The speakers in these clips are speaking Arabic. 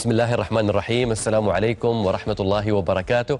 بسم الله الرحمن الرحيم السلام عليكم ورحمة الله وبركاته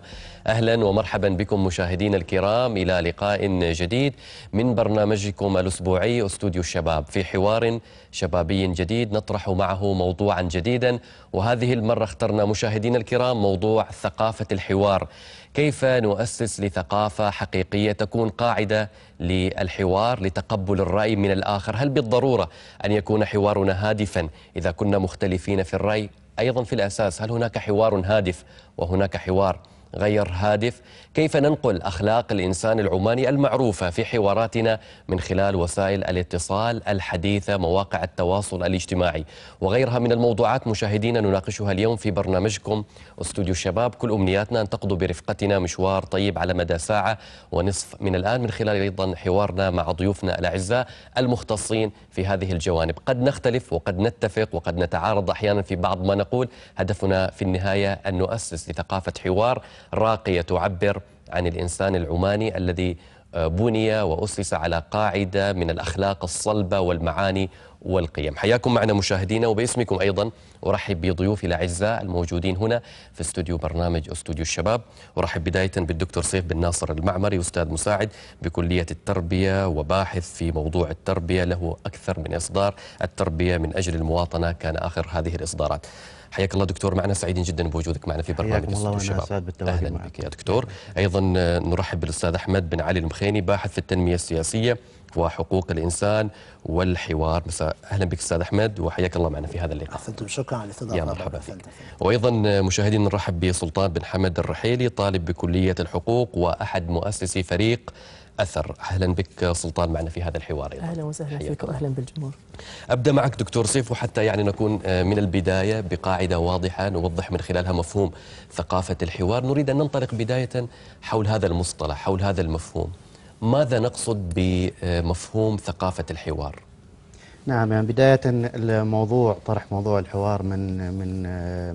أهلا ومرحبا بكم مشاهدين الكرام إلى لقاء جديد من برنامجكم الأسبوعي أستوديو الشباب في حوار شبابي جديد نطرح معه موضوعا جديدا وهذه المرة اخترنا مشاهدين الكرام موضوع ثقافة الحوار كيف نؤسس لثقافة حقيقية تكون قاعدة للحوار لتقبل الرأي من الآخر هل بالضرورة أن يكون حوارنا هادفا إذا كنا مختلفين في الرأي أيضا في الأساس هل هناك حوار هادف وهناك حوار غير هادف كيف ننقل أخلاق الإنسان العماني المعروفة في حواراتنا من خلال وسائل الاتصال الحديثة مواقع التواصل الاجتماعي وغيرها من الموضوعات مشاهدينا نناقشها اليوم في برنامجكم استوديو الشباب كل أمنياتنا أن تقضوا برفقتنا مشوار طيب على مدى ساعة ونصف من الآن من خلال أيضا حوارنا مع ضيوفنا الأعزاء المختصين في هذه الجوانب قد نختلف وقد نتفق وقد نتعارض أحيانا في بعض ما نقول هدفنا في النهاية أن نؤسس لثقافة حوار راقية تعبر عن الإنسان العماني الذي آه، بني وأسس على قاعدة من الأخلاق الصلبة والمعاني والقيم حياكم معنا مشاهدينا وباسمكم أيضا أرحب بضيوفي الأعزاء الموجودين هنا في استوديو برنامج استوديو الشباب أرحب بداية بالدكتور سيف بن ناصر المعمري أستاذ مساعد بكلية التربية وباحث في موضوع التربية له أكثر من إصدار التربية من أجل المواطنة كان آخر هذه الإصدارات حياك الله دكتور معنا سعيدين جدا بوجودك معنا في برنامج الله الشباب اهلا بك يا دكتور ايضا آه، نرحب بالاستاذ احمد بن علي المخيني باحث في التنميه السياسيه وحقوق الانسان والحوار مساء اهلا بك استاذ احمد وحياك الله معنا في هذا اللقاء أفضل. شكرا على الاستضافه يا مرحبا فيك وايضا آه، مشاهدينا نرحب بسلطان بن حمد الرحيلي طالب بكليه الحقوق واحد مؤسسي فريق أثر أهلا بك سلطان معنا في هذا الحوار أيضا أهلا وسهلا فيك وأهلا بالجمهور أبدأ معك دكتور سيف وحتى يعني نكون آه، من البداية بقاعدة واضحة نوضح من خلالها مفهوم ثقافة الحوار نريد أن ننطلق بداية حول هذا المصطلح حول هذا المفهوم ماذا نقصد بمفهوم ثقافة الحوار؟ نعم يعني بداية الموضوع طرح موضوع الحوار من من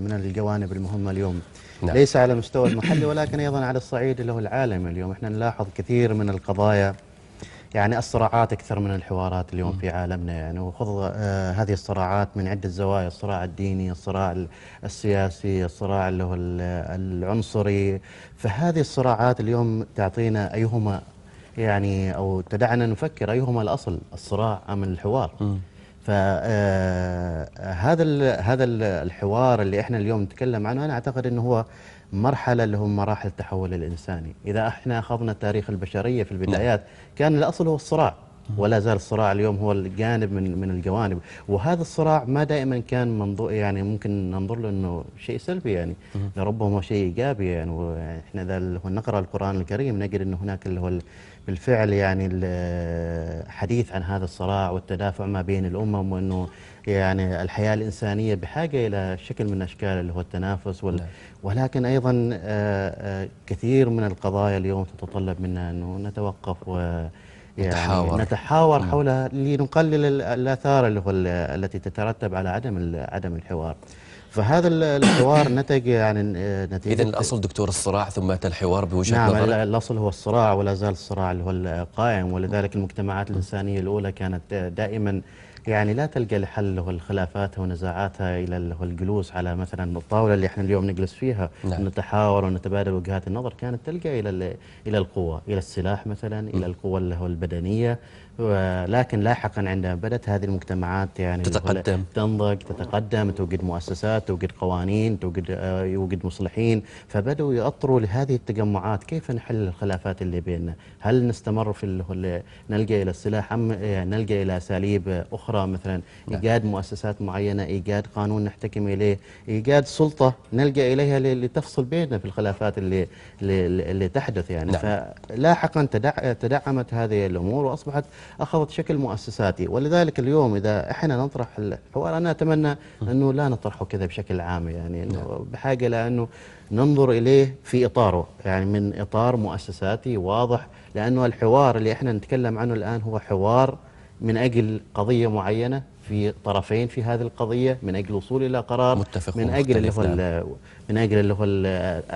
من الجوانب المهمة اليوم نعم. ليس على المستوى المحلي ولكن أيضا على الصعيد اللي هو العالمي اليوم احنا نلاحظ كثير من القضايا يعني الصراعات أكثر من الحوارات اليوم م. في عالمنا يعني وخذ آه هذه الصراعات من عدة زوايا الصراع الديني الصراع السياسي الصراع اللي هو العنصري فهذه الصراعات اليوم تعطينا أيهما يعني أو تدعنا نفكر أيهما الأصل الصراع أم الحوار فهذا آه، هذا الحوار اللي احنا اليوم نتكلم عنه انا اعتقد انه هو مرحله اللي هم مراحل التحول الانساني، اذا احنا اخذنا تاريخ البشريه في البدايات نعم. كان الاصل هو الصراع ولا زال الصراع اليوم هو الجانب من من الجوانب، وهذا الصراع ما دائما كان منظور يعني ممكن ننظر له انه شيء سلبي يعني لربما شيء ايجابي يعني احنا اذا نقرا القران الكريم نجد انه هناك اللي هو بالفعل يعني الحديث عن هذا الصراع والتدافع ما بين الامم وانه يعني الحياه الانسانيه بحاجه الى شكل من اشكال اللي هو التنافس وال... نعم. ولكن ايضا آه، آه، كثير من القضايا اليوم تتطلب منا انه نتوقف و يعني نتحاور نتحاور نعم. حولها لنقلل الاثار اللي هو التي تترتب على عدم عدم الحوار. فهذا الحوار نتج يعني آه، نتيجة إذا الأصل دكتور الصراع ثم أتى الحوار بوجهة نعم نعم الأصل هو الصراع ولا زال الصراع اللي هو القائم ولذلك المجتمعات الإنسانية الأولى كانت دائما يعني لا تلقى لحل هو ونزاعاتها إلى الجلوس على مثلا الطاولة اللي احنا اليوم نجلس فيها نعم. نتحاور ونتبادل وجهات النظر كانت تلقى إلى إلى القوة إلى السلاح مثلا إلى القوة اللي هو البدنية ولكن لاحقا عندما بدأت هذه المجتمعات يعني تتقدم تنضج تتقدم توجد مؤسسات توجد قوانين توجد آه، يوجد مصلحين فبدأوا يأطروا لهذه التجمعات كيف نحل الخلافات اللي بيننا هل نستمر في نلجأ إلى السلاح أم آه، نلجأ إلى أساليب أخرى مثلا نعم. إيجاد مؤسسات معينة إيجاد قانون نحتكم إليه إيجاد سلطة نلجأ إليها لتفصل بيننا في الخلافات اللي اللي, اللي تحدث يعني نعم. فلاحقا تدعمت هذه الأمور وأصبحت أخذت شكل مؤسساتي ولذلك اليوم إذا إحنا نطرح الحوار أنا أتمنى أنه لا نطرحه كذا بشكل عام يعني أنه نعم. بحاجة لأنه ننظر إليه في إطاره يعني من إطار مؤسساتي واضح لأنه الحوار اللي إحنا نتكلم عنه الآن هو حوار من أجل قضية معينة في طرفين في هذه القضية من أجل الوصول إلى قرار متفق نعم. من أجل اللي هو من أجل اللي هو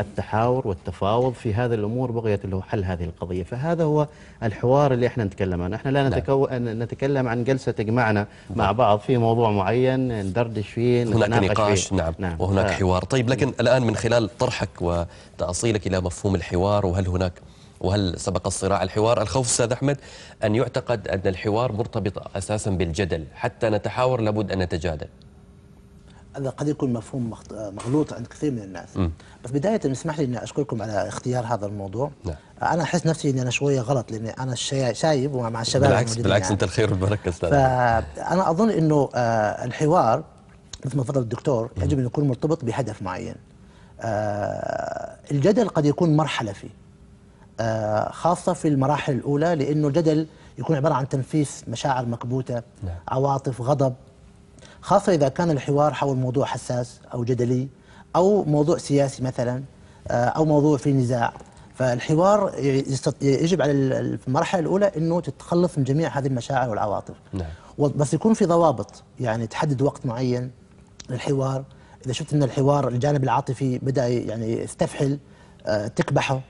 التحاور والتفاوض في هذه الأمور بغية اللي هو حل هذه القضية فهذا هو الحوار اللي احنا نتكلم عنه احنا لا, نعم. نتكو... لا. نتكلم عن جلسة تجمعنا مع نعم. بعض في موضوع معين ندردش فيه هناك نقاش فيه. نعم, نعم وهناك ف... حوار طيب لكن الآن من خلال طرحك وتأصيلك إلى مفهوم الحوار وهل هناك وهل سبق الصراع الحوار الخوف أستاذ أحمد أن يعتقد أن الحوار مرتبط أساسا بالجدل حتى نتحاور لابد أن نتجادل هذا قد يكون مفهوم مغلوط عند كثير من الناس م. بس بدايه اسمح لي اني اشكركم على اختيار هذا الموضوع نعم. انا احس نفسي اني انا شويه غلط لاني انا شايب ومع الشباب بالعكس بالعكس يعني. انت الخير والبركه استاذ فانا اظن انه آه، الحوار مثل ما فضل الدكتور يجب ان يكون مرتبط بهدف معين آه، الجدل قد يكون مرحله فيه آه، خاصة في المراحل الأولى لأنه الجدل يكون عبارة عن تنفيس مشاعر مكبوتة نعم. عواطف غضب خاصة إذا كان الحوار حول موضوع حساس أو جدلي أو موضوع سياسي مثلا آه، أو موضوع في نزاع فالحوار يجب على المرحلة الأولى أنه تتخلص من جميع هذه المشاعر والعواطف نعم. بس يكون في ضوابط يعني تحدد وقت معين للحوار إذا شفت أن الحوار الجانب العاطفي بدأ يعني يستفحل آه، تكبحه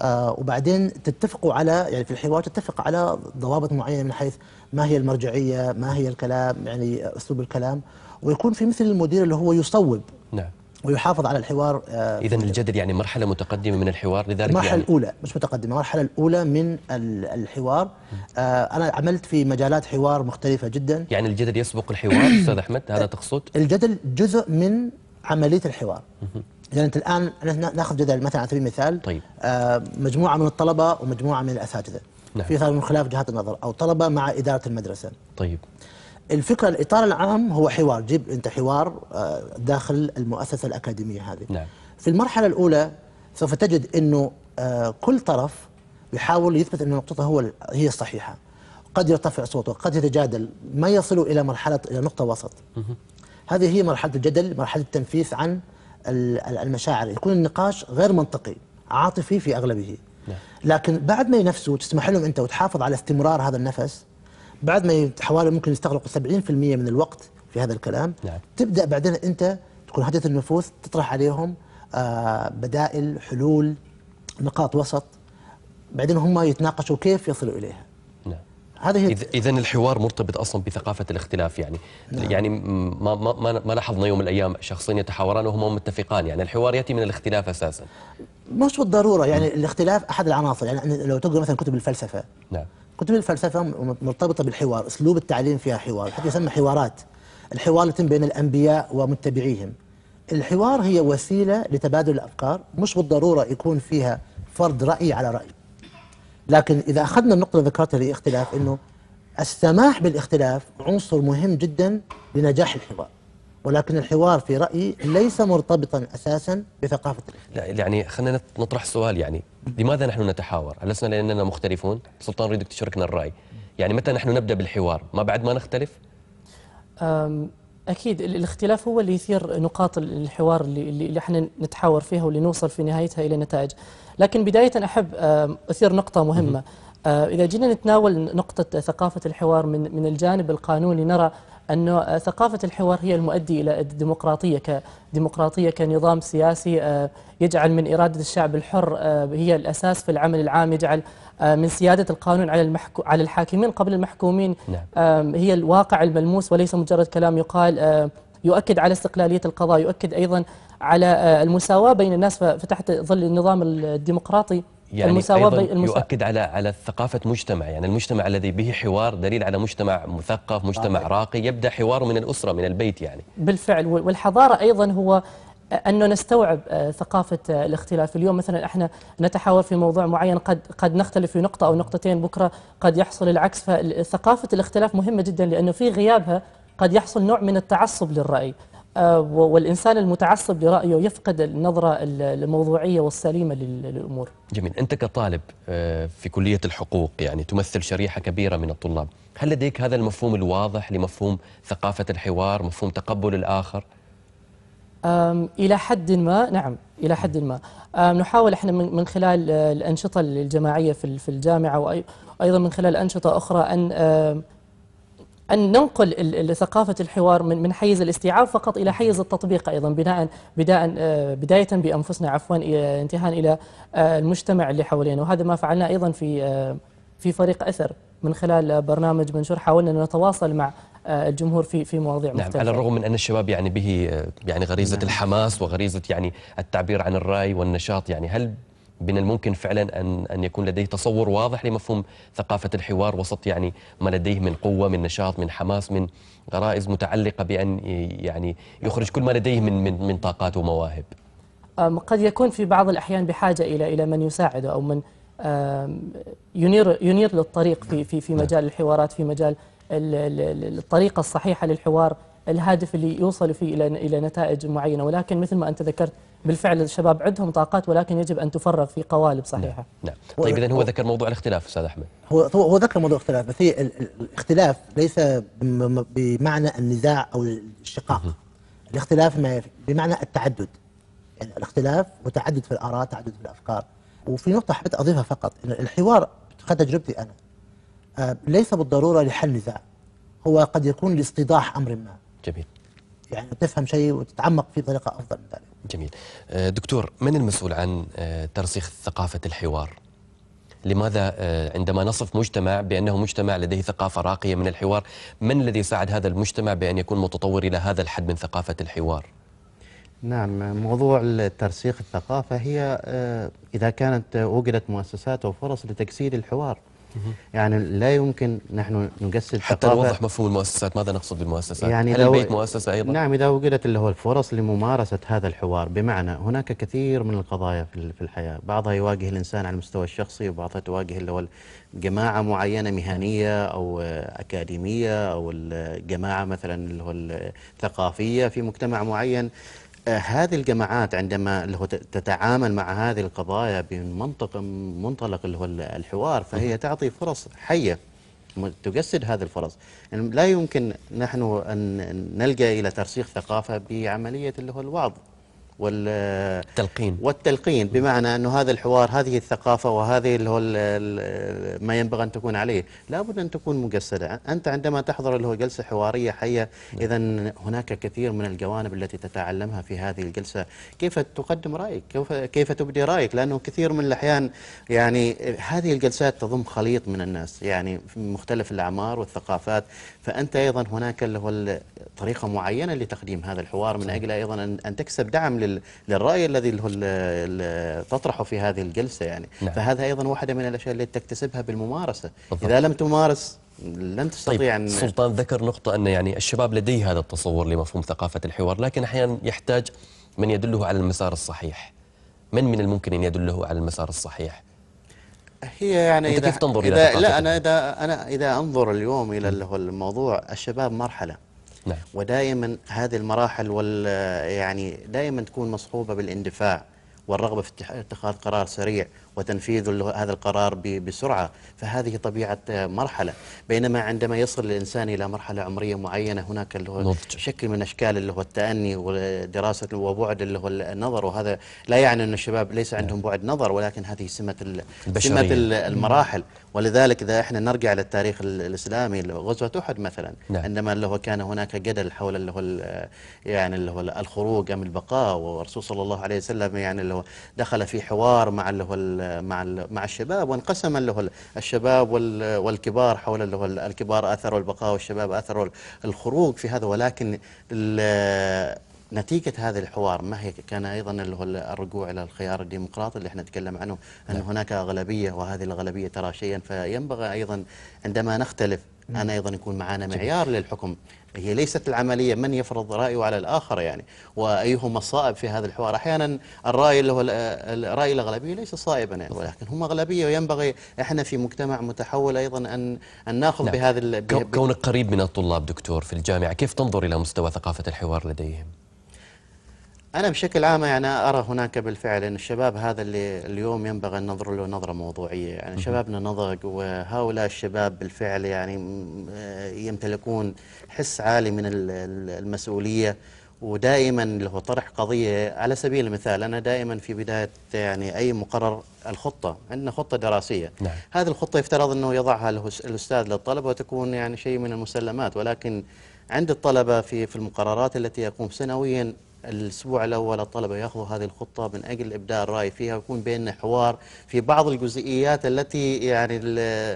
آه، وبعدين تتفقوا على يعني في الحوار تتفق على ضوابط معينه من حيث ما هي المرجعيه، ما هي الكلام يعني اسلوب الكلام ويكون في مثل المدير اللي هو يصوب نعم ويحافظ على الحوار آه، اذا الجدل يعني مرحله متقدمه من الحوار لذلك المرحله يعني الاولى مش متقدمه المرحله الاولى من الحوار آه، انا عملت في مجالات حوار مختلفه جدا يعني الجدل يسبق الحوار استاذ احمد هذا تقصد الجدل جزء من عمليه الحوار اذا انت الان ناخذ جدل مثلا على سبيل المثال طيب آه مجموعه من الطلبه ومجموعه من الاساتذه نعم. في من خلاف جهات النظر او طلبه مع اداره المدرسه طيب الفكره الاطار العام هو حوار جيب انت حوار آه داخل المؤسسه الاكاديميه هذه نعم. في المرحله الاولى سوف تجد انه آه كل طرف يحاول يثبت ان نقطته هو هي الصحيحه قد يرتفع صوته قد يتجادل ما يصل الى مرحله الى نقطه وسط هذه هي مرحله الجدل مرحله التنفيس عن المشاعر يكون النقاش غير منطقي عاطفي في أغلبه نعم. لكن بعد ما ينفسوا وتسمح لهم أنت وتحافظ على استمرار هذا النفس بعد ما حوالي ممكن يستغرقوا 70% من الوقت في هذا الكلام نعم. تبدأ بعدين أنت تكون هدية النفوس تطرح عليهم آه، بدائل حلول نقاط وسط بعدين هم يتناقشوا كيف يصلوا إليها هذه اذا الحوار مرتبط اصلا بثقافه الاختلاف يعني نعم. يعني ما ما ما لاحظنا يوم من الايام شخصين يتحاوران وهما متفقان يعني الحوار ياتي من الاختلاف اساسا مش بالضروره يعني نعم. الاختلاف احد العناصر يعني, يعني لو تقرا مثلا كتب الفلسفه نعم كتب الفلسفه مرتبطه بالحوار اسلوب التعليم فيها حوار حتى يسمى حوارات الحوار يتم بين الانبياء ومتبعيهم الحوار هي وسيله لتبادل الافكار مش بالضروره يكون فيها فرض راي على راي لكن إذا أخذنا النقطة اللي ذكرتها اللي أنه السماح بالاختلاف عنصر مهم جدا لنجاح الحوار ولكن الحوار في رأيي ليس مرتبطا أساسا بثقافة الاختلاف لا يعني خلينا نطرح سؤال يعني لماذا نحن نتحاور؟ ألسنا لسنا لأننا مختلفون؟ سلطان اريدك تشاركنا الرأي يعني متى نحن نبدأ بالحوار؟ ما بعد ما نختلف؟ أكيد الاختلاف هو اللي يثير نقاط الحوار اللي, اللي احنا نتحاور فيها واللي نوصل في نهايتها إلى نتائج لكن بداية أحب أثير نقطة مهمة آه، إذا جينا نتناول نقطة ثقافة الحوار من من الجانب القانوني نرى أن ثقافة الحوار هي المؤدي إلى الديمقراطية كديمقراطية كنظام سياسي آه، يجعل من إرادة الشعب الحر آه، هي الأساس في العمل العام يجعل آه، من سيادة القانون على المحكو على الحاكمين قبل المحكومين نعم. هي الواقع الملموس وليس مجرد كلام يقال يؤكد على استقلالية القضاء يؤكد أيضا على آه، المساواة بين الناس فتحت ظل النظام الديمقراطي يعني المساواة أيضا المسا... يؤكد على على ثقافة مجتمع يعني المجتمع الذي به حوار دليل على مجتمع مثقف مجتمع آه. راقي يبدأ حواره من الأسرة من البيت يعني بالفعل والحضارة أيضا هو أنه نستوعب آه، ثقافة آه، الاختلاف اليوم مثلا إحنا نتحاور في موضوع معين قد قد نختلف في نقطة أو نقطتين بكرة قد يحصل العكس فثقافة الاختلاف مهمة جدا لأنه في غيابها قد يحصل نوع من التعصب للرأي آه، والإنسان المتعصب لرأيه يفقد النظرة الموضوعية والسليمة للأمور جميل أنت كطالب في كلية الحقوق يعني تمثل شريحة كبيرة من الطلاب هل لديك هذا المفهوم الواضح لمفهوم ثقافة الحوار مفهوم تقبل الآخر إلى حد ما نعم إلى حد ما نحاول احنا من خلال آه، الأنشطة الجماعية في الجامعة وأيضا من خلال أنشطة أخرى أن أن ننقل ثقافة الحوار من حيز الاستيعاب فقط إلى حيز التطبيق أيضا بناء بداء آه، بداية بأنفسنا عفوا انتهاء إلى آه، المجتمع اللي حوالينا وهذا ما فعلنا أيضا في في فريق أثر من خلال برنامج منشور حاولنا أن نتواصل مع آه، الجمهور في في مواضيع نعم مختلفه. على الرغم من ان الشباب يعني به آه، يعني غريزه نعم. الحماس وغريزه يعني التعبير عن الراي والنشاط يعني هل من الممكن فعلا ان ان يكون لديه تصور واضح لمفهوم ثقافه الحوار وسط يعني ما لديه من قوه من نشاط من حماس من غرائز متعلقه بان يعني يخرج كل ما لديه من من من طاقات ومواهب. قد يكون في بعض الاحيان بحاجه الى الى من يساعده او من ينير ينير للطريق في في في نعم. مجال الحوارات في مجال الطريقة الصحيحة للحوار الهادف اللي يوصل فيه إلى إلى نتائج معينة ولكن مثل ما أنت ذكرت بالفعل الشباب عندهم طاقات ولكن يجب أن تفرغ في قوالب نعم، صحيحة نعم, نعم. طيب إذا هو ذكر موضوع الاختلاف أستاذ أحمد هو هو ذكر موضوع الاختلاف بس هي الاختلاف ليس بمعنى النزاع أو الشقاق الاختلاف ما بمعنى التعدد يعني الاختلاف وتعدد في الآراء تعدد في الأفكار وفي نقطة حبيت أضيفها فقط الحوار خد تجربتي أنا آه، ليس بالضرورة لحل نزاع هو قد يكون لاستيضاح أمر ما جميل يعني تفهم شيء وتتعمق في طريقه أفضل من ذلك جميل آه، دكتور من المسؤول عن آه، ترسيخ ثقافة الحوار؟ لماذا عندما نصف مجتمع بأنه مجتمع لديه ثقافة راقية من الحوار من الذي ساعد هذا المجتمع بأن يكون متطور إلى هذا الحد من ثقافة الحوار؟ نعم موضوع الترسيخ الثقافة هي إذا كانت وجدت مؤسسات وفرص لتجسيد الحوار يعني لا يمكن نحن نجسد حتى نوضح مفهوم المؤسسات ماذا نقصد بالمؤسسات يعني هل البيت مؤسسة أيضا؟ نعم إذا وجدت اللي هو الفرص لممارسة هذا الحوار بمعنى هناك كثير من القضايا في الحياة بعضها يواجه الإنسان على المستوى الشخصي وبعضها تواجه اللي هو جماعة معينة مهنية أو أكاديمية أو الجماعة مثلا اللي هو الثقافية في مجتمع معين هذه الجماعات عندما اللي هو تتعامل مع هذه القضايا بمنطق منطلق اللي هو الحوار فهي تعطي فرص حيه تجسد هذه الفرص يعني لا يمكن نحن ان نلجا الى ترسيخ ثقافه بعمليه اللي هو الوعظ والتلقين والتلقين بمعنى انه هذا الحوار هذه الثقافة وهذه اللي هو ما ينبغي أن تكون عليه لابد أن تكون مجسدة أنت عندما تحضر اللي هو جلسة حوارية حية نعم. إذا هناك كثير من الجوانب التي تتعلمها في هذه الجلسة كيف تقدم رأيك كيف, كيف تبدي رأيك لأنه كثير من الأحيان يعني هذه الجلسات تضم خليط من الناس يعني في مختلف الأعمار والثقافات فأنت أيضا هناك اللي هو طريقة معينة لتقديم هذا الحوار من أجل أيضا أن تكسب دعم للرأي الذي تطرحه في هذه الجلسة يعني نعم. فهذا أيضا واحدة من الأشياء اللي تكتسبها بالممارسة بالضبط. إذا لم تمارس لن تستطيع طيب أن سلطان ذكر نقطة أن يعني الشباب لديه هذا التصور لمفهوم ثقافة الحوار لكن أحيانا يحتاج من يدله على المسار الصحيح من من الممكن أن يدله على المسار الصحيح هي يعني أنت إذا كيف تنظر إذا إلى لا أنا إذا أنا إذا أنظر اليوم إلى الموضوع الشباب مرحلة نعم. ودائما هذه المراحل وال يعني دائما تكون مصحوبة بالاندفاع والرغبة في اتخاذ قرار سريع وتنفيذ هذا القرار بسرعة فهذه طبيعة آه، مرحلة بينما عندما يصل الإنسان إلى مرحلة عمرية معينة هناك اللي هو شكل من أشكال اللي هو التأني ودراسة وبعد اللي هو النظر وهذا لا يعني أن الشباب ليس نعم. عندهم بعد نظر ولكن هذه سمة سمة نعم. المراحل ولذلك إذا إحنا نرجع للتاريخ الإسلامي غزوة أحد مثلا نعم. عندما اللي هو كان هناك جدل حول اللي هو يعني اللي هو الخروج أم البقاء والرسول صلى الله عليه وسلم يعني اللي هو دخل في حوار مع اللي هو مع مع الشباب وانقسم له الشباب والكبار حول له الكبار اثروا البقاء والشباب اثروا الخروج في هذا ولكن نتيجة هذا الحوار ما هي كان أيضا اللي هو الرجوع إلى الخيار الديمقراطي اللي احنا نتكلم عنه أن نعم. هناك أغلبية وهذه الأغلبية ترى شيئا فينبغي أيضا عندما نختلف أن نعم. أيضا يكون معنا معيار للحكم هي ليست العملية من يفرض رأيه على الآخر يعني وأيهما الصائب في هذا الحوار أحيانا الرأي اللي هو الرأي الأغلبية ليس صائبا يعني ولكن هم أغلبية وينبغي إحنا في مجتمع متحول أيضا أن أن ناخذ نعم. بهذا كونك قريب من الطلاب دكتور في الجامعة كيف تنظر إلى مستوى ثقافة الحوار لديهم؟ أنا بشكل عام يعني أرى هناك بالفعل أن الشباب هذا اللي اليوم ينبغي أن ننظر له نظرة موضوعية يعني شبابنا نضج وهؤلاء الشباب بالفعل يعني آه، يمتلكون حس عالي من المسؤولية ودائما له طرح قضية على سبيل المثال أنا دائما في بداية يعني أي مقرر الخطة عندنا خطة دراسية نعم. هذه الخطة يفترض أنه يضعها الأستاذ للطلبة وتكون يعني شيء من المسلمات ولكن عند الطلبة في في المقررات التي يقوم سنويا الاسبوع الاول الطلبه ياخذوا هذه الخطه من اجل ابداء الراي فيها ويكون بيننا حوار في بعض الجزئيات التي يعني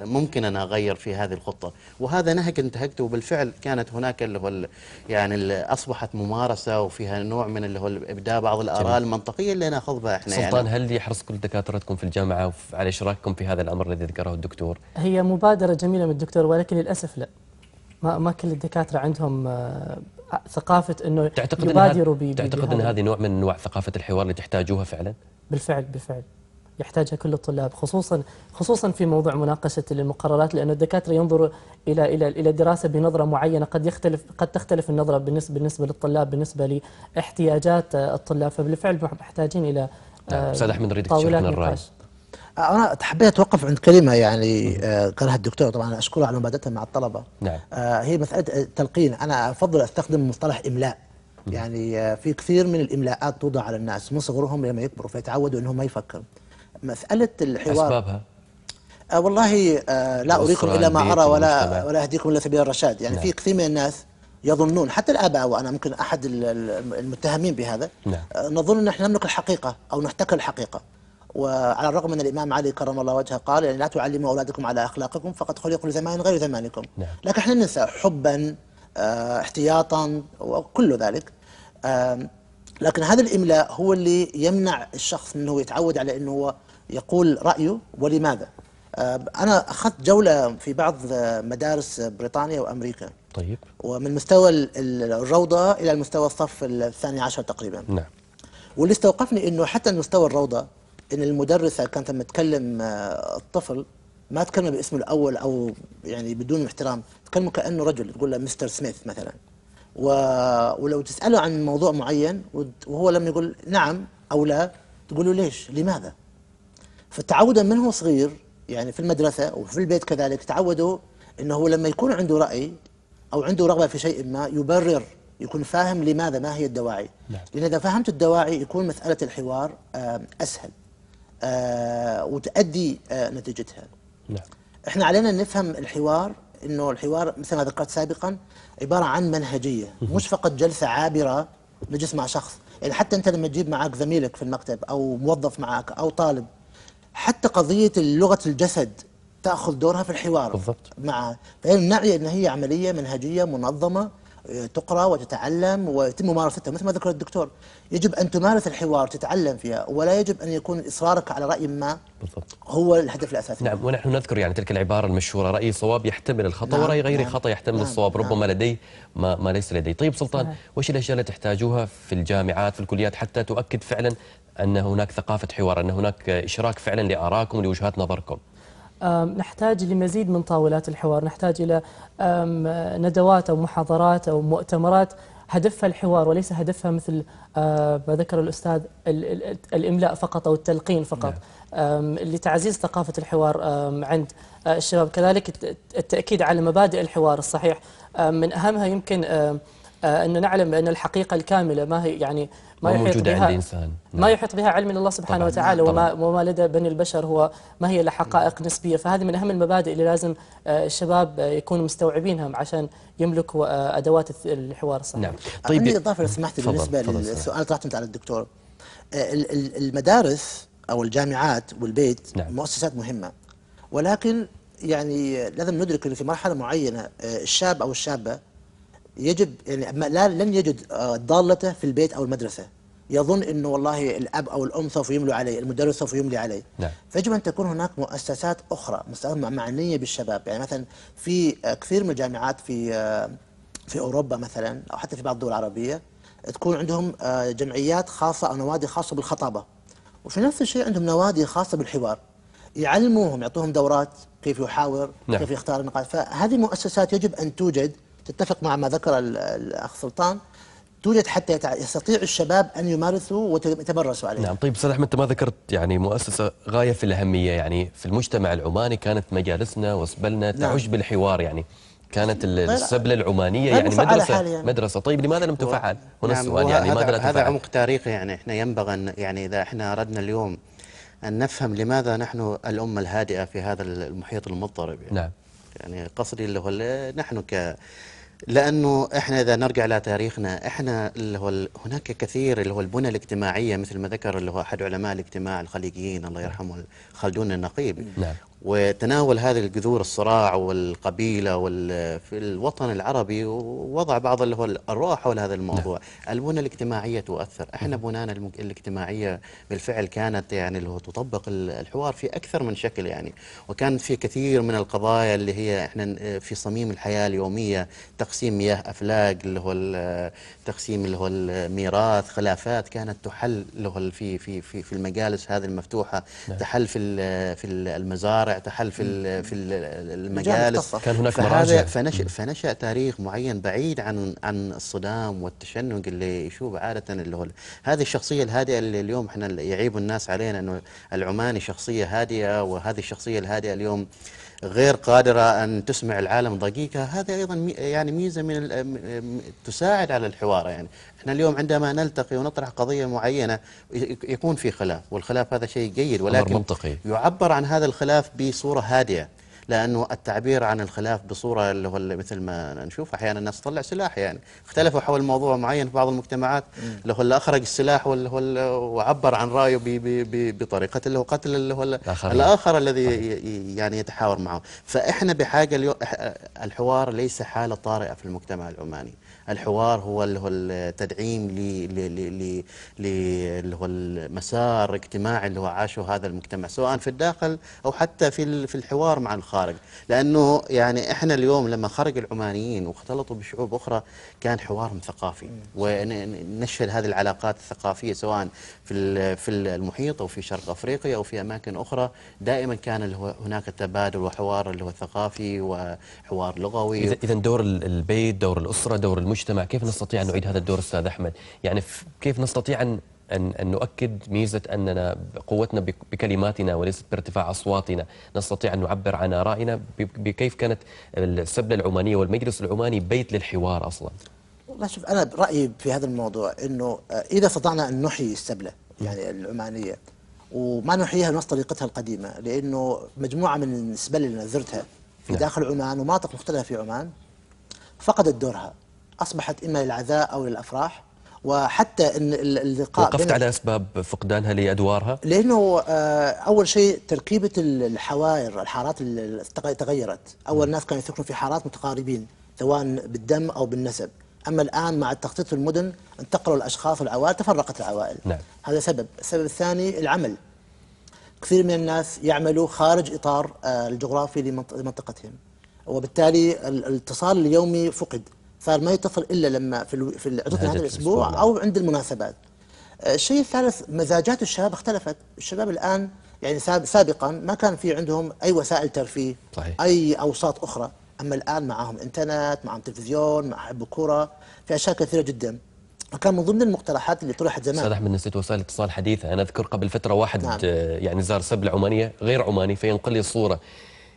ممكن انا اغير في هذه الخطه وهذا نهج انتهجته وبالفعل كانت هناك اللي هو يعني اللي اصبحت ممارسه وفيها نوع من اللي هو ابداء بعض الاراء المنطقيه اللي ناخذها احنا يعني. سلطان يعني هل يحرص كل دكاترتكم في الجامعه على اشراككم في هذا الامر الذي ذكره الدكتور؟ هي مبادره جميله من الدكتور ولكن للاسف لا ما ما كل الدكاتره عندهم آه، ثقافه انه تعتقد يبادروا إن تعتقد ان هذه نوع من انواع ثقافه الحوار اللي تحتاجوها فعلا؟ بالفعل بالفعل يحتاجها كل الطلاب خصوصا خصوصا في موضوع مناقشه المقررات لانه الدكاتره ينظروا الى الى الى الدراسه بنظره معينه قد يختلف قد تختلف النظره بالنسبه بالنسبه للطلاب بالنسبه لاحتياجات الطلاب فبالفعل محتاجين الى آه، نعم، استاذ احمد نريدك تشاركنا الراي انا حبيت اتوقف عند كلمه يعني آه، قالها الدكتور طبعا اشكره على مبادرته مع الطلبه نعم. آه، هي مساله التلقين انا افضل استخدم مصطلح املاء يعني آه، في كثير من الاملاءات توضع على الناس من صغرهم لما يكبروا فيتعودوا انهم ما يفكروا مساله الحوار اسبابها آه والله آه لا اريكم الا ما ارى ولا ولا اهديكم الا سبيل الرشاد يعني نعم. في كثير من الناس يظنون حتى الاباء وانا ممكن احد المتهمين بهذا نعم. آه نظن ان احنا نملك الحقيقه او نحتكر الحقيقه وعلى الرغم أن الإمام علي كرم الله وجهه قال يعني لا تعلموا أولادكم على أخلاقكم فقد خلقوا لزمان غير زمانكم نعم. لكن احنا ننسى حبا آه، احتياطا وكل ذلك لكن هذا الإملاء هو اللي يمنع الشخص أنه يتعود على أنه هو يقول رأيه ولماذا أنا أخذت جولة في بعض مدارس بريطانيا وأمريكا طيب ومن مستوى الروضة إلى المستوى الصف الثاني عشر تقريبا نعم واللي استوقفني أنه حتى مستوى الروضة ان المدرسه كانت لما تكلم آه، الطفل ما تكلمه باسمه الاول او يعني بدون احترام تكلمه كانه رجل تقول له مستر سميث مثلا و... ولو تساله عن موضوع معين وهو لما يقول نعم او لا تقول له ليش لماذا فتعودا من هو صغير يعني في المدرسه وفي البيت كذلك تعودوا انه هو لما يكون عنده راي او عنده رغبه في شيء ما يبرر يكون فاهم لماذا ما هي الدواعي نعم. لان اذا فهمت الدواعي يكون مساله الحوار آه، اسهل آه، وتؤدي آه، نتيجتها نعم. احنا علينا نفهم الحوار انه الحوار مثل ما ذكرت سابقا عباره عن منهجيه مش فقط جلسه عابره نجلس مع شخص يعني حتى انت لما تجيب معك زميلك في المكتب او موظف معك او طالب حتى قضيه لغه الجسد تاخذ دورها في الحوار بالضبط مع فهي نعي ان هي عمليه منهجيه منظمه تقرأ وتتعلم ويتم ممارستها مثل ما ذكر الدكتور يجب أن تمارس الحوار تتعلم فيها ولا يجب أن يكون إصرارك على رأي ما بالضبط. هو الهدف الأساسي نعم ونحن نذكر يعني تلك العبارة المشهورة رأي صواب يحتمل الخطأ نعم. ورأي غير نعم. خطأ يحتمل نعم. الصواب نعم. ربما نعم. لديه ما, ما ليس لديه طيب سلطان نعم. وش الأشياء اللي تحتاجوها في الجامعات في الكليات حتى تؤكد فعلا أن هناك ثقافة حوار أن هناك إشراك فعلا لاراكم لوجهات نظركم نحتاج لمزيد من طاولات الحوار نحتاج إلى ندوات أو محاضرات أو مؤتمرات هدفها الحوار وليس هدفها مثل أه، ما ذكر الأستاذ الإملاء فقط أو التلقين فقط نعم. لتعزيز ثقافة الحوار عند أه، الشباب كذلك التأكيد على مبادئ الحوار الصحيح من أهمها يمكن آه، أن نعلم بأن الحقيقة الكاملة ما هي يعني ما, يحيط بها عند الإنسان. ما نعم. يحيط بها علم من الله سبحانه طبعًا. وتعالى طبعًا. وما, وما لدى بني البشر هو ما هي إلا حقائق نسبية فهذه من أهم المبادئ اللي لازم آه، الشباب يكونوا مستوعبينها عشان يملكوا آه، أدوات الحوار الصحيح نعم. طيب عندي إضافة لو سمحت بالنسبة للسؤال طرحته على الدكتور المدارس أو الجامعات والبيت نعم. مؤسسات مهمة ولكن يعني لازم ندرك أنه في مرحلة معينة الشاب أو الشابة يجب يعني لا لن يجد آه، ضالته في البيت او المدرسه يظن انه والله الاب او الام سوف يملوا عليه، المدرس سوف يملي عليه. نعم. فيجب ان تكون هناك مؤسسات اخرى معنيه بالشباب، يعني مثلا في آه، كثير من الجامعات في آه، في اوروبا مثلا او حتى في بعض الدول العربيه تكون عندهم جمعيات خاصه او نوادي خاصه بالخطابه. وفي نفس الشيء عندهم نوادي خاصه بالحوار. يعلموهم يعطوهم دورات كيف يحاور، نعم. كيف يختار النقاط، فهذه المؤسسات يجب ان توجد تتفق مع ما ذكر الأخ سلطان توجد حتى يستطيع الشباب أن يمارسوا ويتمرسوا عليها نعم طيب أستاذ أحمد أنت ما ذكرت يعني مؤسسة غاية في الأهمية يعني في المجتمع العماني كانت مجالسنا وسبلنا تعج نعم. بالحوار يعني كانت السبله العمانيه يعني مدرسه حاليا. مدرسه طيب لماذا لم تفعل هنا نعم السؤال يعني لماذا لا تفعل هذا عمق تاريخي يعني احنا ينبغي ان يعني اذا احنا اردنا اليوم ان نفهم لماذا نحن الامه الهادئه في هذا المحيط المضطرب يعني نعم يعني قصدي اللي هو نحن ك لانه احنا اذا نرجع لتاريخنا احنا اللي هو هناك كثير اللي هو البنى الاجتماعيه مثل ما ذكر اللي هو احد علماء الاجتماع الخليجيين الله يرحمه خلدون النقيب نعم. وتناول هذه الجذور الصراع والقبيلة وال... في الوطن العربي ووضع بعض اللي هو الروح حول هذا الموضوع نعم. البنى الاجتماعية تؤثر احنا نعم. بنانا الاجتماعية بالفعل كانت يعني اللي هو تطبق الحوار في أكثر من شكل يعني وكان في كثير من القضايا اللي هي احنا في صميم الحياة اليومية تقسيم مياه أفلاق اللي هو تقسيم اللي هو الميراث خلافات كانت تحل اللي هو في في في, في المجالس هذه المفتوحة نعم. تحل في في المزارع تحل في في المجالس كان هناك مراجع فنشأ, فنشأ تاريخ معين بعيد عن عن الصدام والتشنج اللي يشوف عادة اللي هو هذه الشخصية الهادئة اللي اليوم احنا يعيب الناس علينا انه العماني شخصية هادئة وهذه الشخصية الهادئة اليوم غير قادرة أن تسمع العالم ضقيقه هذا أيضا يعني ميزة من تساعد على الحوار يعني احنا اليوم عندما نلتقي ونطرح قضية معينة يكون في خلاف والخلاف هذا شيء جيد ولكن منطقي. يعبر عن هذا الخلاف بصورة هادئة لانه التعبير عن الخلاف بصوره اللي هو مثل ما نشوف احيانا الناس تطلع سلاح يعني اختلفوا حول موضوع معين في بعض المجتمعات اللي هو اللي اخرج السلاح واللي هو وعبر عن رايه بي بي بي بطريقه اللي هو قتل اللي هو الآخر, الاخر الذي يعني يتحاور معه فاحنا بحاجه الحوار ليس حاله طارئه في المجتمع العماني الحوار هو اللي هو التدعيم ل اللي هو المسار الاجتماعي اللي هو عاشه هذا المجتمع سواء في الداخل او حتى في في الحوار مع الخارج لانه يعني احنا اليوم لما خرج العمانيين واختلطوا بشعوب اخرى كان حوارهم ثقافي ونشهد هذه العلاقات الثقافيه سواء في في المحيط او في شرق افريقيا او في اماكن اخرى دائما كان هناك تبادل وحوار اللي هو ثقافي وحوار لغوي اذا دور البيت دور الاسره دور المجتمع كيف نستطيع ان نعيد هذا الدور استاذ احمد يعني كيف نستطيع ان أن, أن نؤكد ميزة أننا قوتنا بكلماتنا وليست بارتفاع أصواتنا نستطيع أن نعبر عن آرائنا بكيف كانت السبلة العمانية والمجلس العماني بيت للحوار أصلا والله شوف انا رايي في هذا الموضوع انه آه، اذا استطعنا ان نحيي السبله يعني العمانيه وما نحييها بنفس طريقتها القديمه لانه مجموعه من السبل اللي نذرتها في نعم. داخل عمان ومناطق مختلفه في عمان فقدت دورها اصبحت اما للعذاء او للافراح وحتى ان اللقاء وقفت على اسباب فقدانها لادوارها؟ لانه آه، اول شيء تركيبه الحوائر الحارات تغيرت، اول الناس نعم. كانوا يسكنوا في حارات متقاربين سواء بالدم او بالنسب، أما الآن مع التخطيط المدن انتقلوا الأشخاص والعوائل تفرقت العوائل نعم. هذا سبب السبب الثاني العمل كثير من الناس يعملوا خارج إطار آه، الجغرافي لمنطقتهم وبالتالي الاتصال اليومي فقد صار ما يتصل إلا لما في في هذا الأسبوع نعم. أو عند المناسبات آه، الشيء الثالث مزاجات الشباب اختلفت الشباب الآن يعني سابقا ما كان في عندهم أي وسائل ترفيه صحيح. أي أوساط أخرى اما الان معهم انترنت معهم تلفزيون مع حب كره في اشياء كثيره جدا وكان من ضمن المقترحات اللي طرحت زمان استاذ احمد نسيت وسائل الاتصال حديثه انا اذكر قبل فتره واحد نعم. يعني زار سبله عمانيه غير عماني فينقل لي الصوره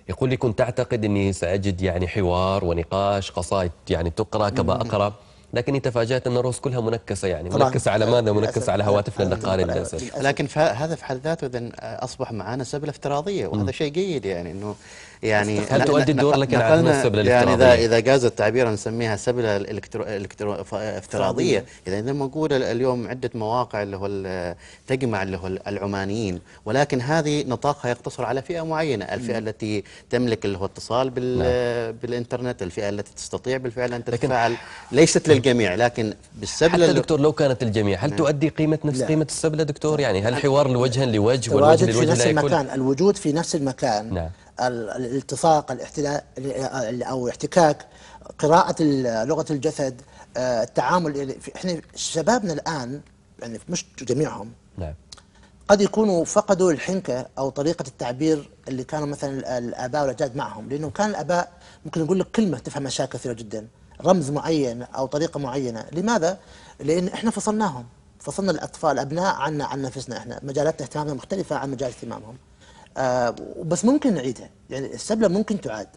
يقول لي كنت اعتقد اني ساجد يعني حوار ونقاش قصائد يعني تقرا كما اقرا لكني تفاجات ان الروس كلها منكسه يعني منكسه على ماذا منكسه على هواتفنا النقاله للاسف لكن هذا في حد ذاته اذا اصبح معنا سبله افتراضيه وهذا شيء جيد يعني انه يعني هل تؤدي الدور لك نقلنا السبل يعني اذا اذا جاز التعبير نسميها سبله الالكترو الالكترو افتراضيه اذا موجوده اليوم عده مواقع اللي هو تجمع اللي هو العمانيين ولكن هذه نطاقها يقتصر على فئه معينه الفئه م. التي تملك اللي هو اتصال بال نعم. بالانترنت الفئه التي تستطيع بالفعل ان تتفاعل ليست للجميع لكن بالسبله حتى دكتور لو كانت الجميع هل نعم. تؤدي قيمه نفس لا. قيمه السبله دكتور يعني هل نعم. حوار الوجه لوجه والوجه لوجه لا يكون في نفس المكان الوجود في نفس المكان نعم الالتصاق الاحتلال او احتكاك قراءه لغه الجسد آه، التعامل احنا شبابنا الان يعني مش جميعهم نعم قد يكونوا فقدوا الحنكه او طريقه التعبير اللي كانوا مثلا الاباء والاجداد معهم لانه كان الاباء ممكن يقول لك كلمه تفهم اشياء كثيره جدا رمز معين او طريقه معينه لماذا لان احنا فصلناهم فصلنا الاطفال الابناء عنا عن نفسنا احنا مجالات اهتمامنا مختلفه عن مجال اهتمامهم آه بس ممكن نعيدها يعني السبله ممكن تعاد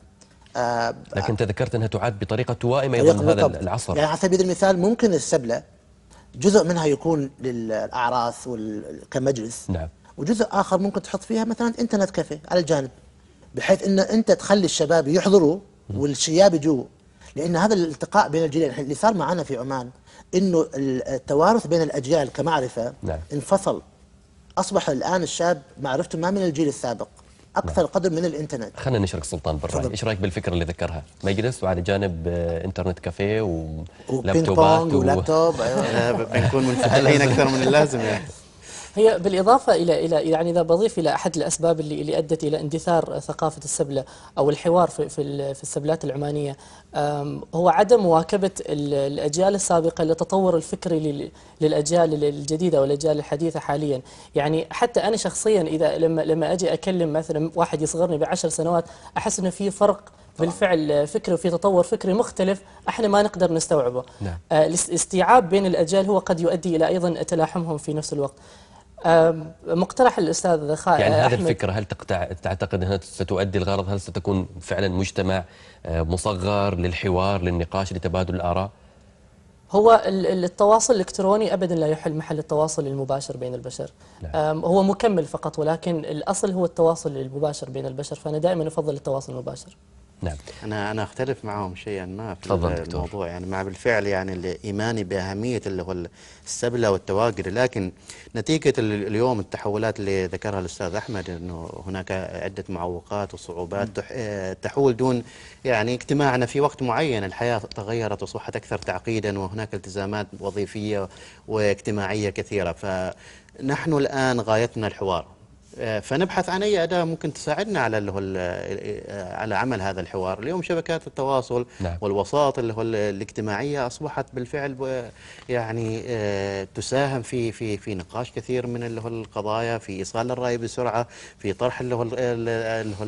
آه لكن انت ذكرت انها تعاد بطريقه توائمه ايضا هذا العصر يعني على سبيل المثال ممكن السبله جزء منها يكون للاعراس كمجلس نعم وجزء اخر ممكن تحط فيها مثلا انترنت كافيه على الجانب بحيث ان انت تخلي الشباب يحضروا والشياب يجوا لان هذا الالتقاء بين الجيلين اللي صار معنا في عمان انه التوارث بين الاجيال كمعرفه نعم. انفصل اصبح الان الشاب معرفته ما من الجيل السابق اكثر نعم. قدر من الانترنت خلينا نشرك سلطان بالراي ايش رايك بالفكره اللي ذكرها مجلس وعلى جانب آه، انترنت كافيه ولابتوبات ولابتوب و... ولابتوب ايوه بنكون منفتحين اكثر من اللازم يعني هي بالإضافة إلى إلى يعني إذا بضيف إلى أحد الأسباب اللي اللي أدت إلى اندثار ثقافة السبلة أو الحوار في في, في السبلات العمانية هو عدم مواكبة الأجيال السابقة للتطور الفكري للأجيال الجديدة والأجيال الحديثة حاليا يعني حتى أنا شخصيا إذا لما لما أجي أكلم مثلا واحد يصغرني بعشر سنوات أحس إنه في فرق بالفعل فكري وفي تطور فكري مختلف احنا ما نقدر نستوعبه نعم. آه، الاستيعاب بين الاجيال هو قد يؤدي الى ايضا تلاحمهم في نفس الوقت مقترح الاستاذ خالد يعني هذه الفكره هل تعتقد انها ستؤدي الغرض؟ هل ستكون فعلا مجتمع أه، مصغر للحوار للنقاش لتبادل الاراء؟ هو التواصل الالكتروني ابدا لا يحل محل التواصل المباشر بين البشر نعم. هو مكمل فقط ولكن الاصل هو التواصل المباشر بين البشر فانا دائما افضل التواصل المباشر نعم انا انا اختلف معهم شيئا ما في الموضوع دكتور. يعني مع بالفعل يعني ايماني باهميه اللي هو السبله والتواجد لكن نتيجه اليوم التحولات اللي ذكرها الاستاذ احمد انه هناك عده معوقات وصعوبات تحول دون يعني اجتماعنا في وقت معين الحياه تغيرت وصبحت اكثر تعقيدا وهناك التزامات وظيفيه واجتماعيه كثيره فنحن الان غايتنا الحوار فنبحث عن اي اداه ممكن تساعدنا على اللي هو آه، على عمل هذا الحوار، اليوم شبكات التواصل نعم. والوساط اللي هو الاجتماعيه اصبحت بالفعل يعني آه، تساهم في في في نقاش كثير من اللي هو القضايا في ايصال الراي بسرعه، في طرح اللي هو اللي هو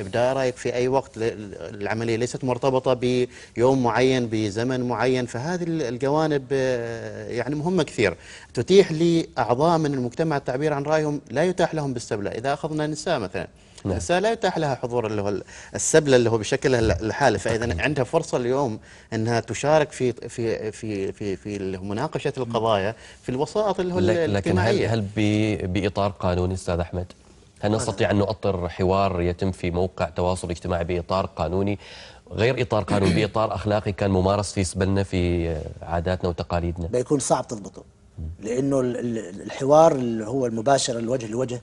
ابداء رايك في اي وقت، العمليه ليست مرتبطه بيوم معين بزمن معين، فهذه الجوانب آه، يعني مهمه كثير، تتيح لاعضاء من المجتمع التعبير عن رايهم لا يتاح لهم باستمرار السبلة إذا أخذنا نساء مثلا نعم. النساء لا يتاح لها حضور اللي هو السبلة اللي هو بشكلها الحالي فإذا عندها فرصة اليوم أنها تشارك في في في في, في مناقشة القضايا في الوسائط اللي هو لكن هل هل بإطار قانوني أستاذ أحمد؟ هل نستطيع أن نؤطر حوار يتم في موقع تواصل اجتماعي بإطار قانوني غير إطار قانوني بإطار أخلاقي كان ممارس في سبلنا في عاداتنا وتقاليدنا بيكون صعب تضبطه لأنه الحوار اللي هو المباشر الوجه لوجه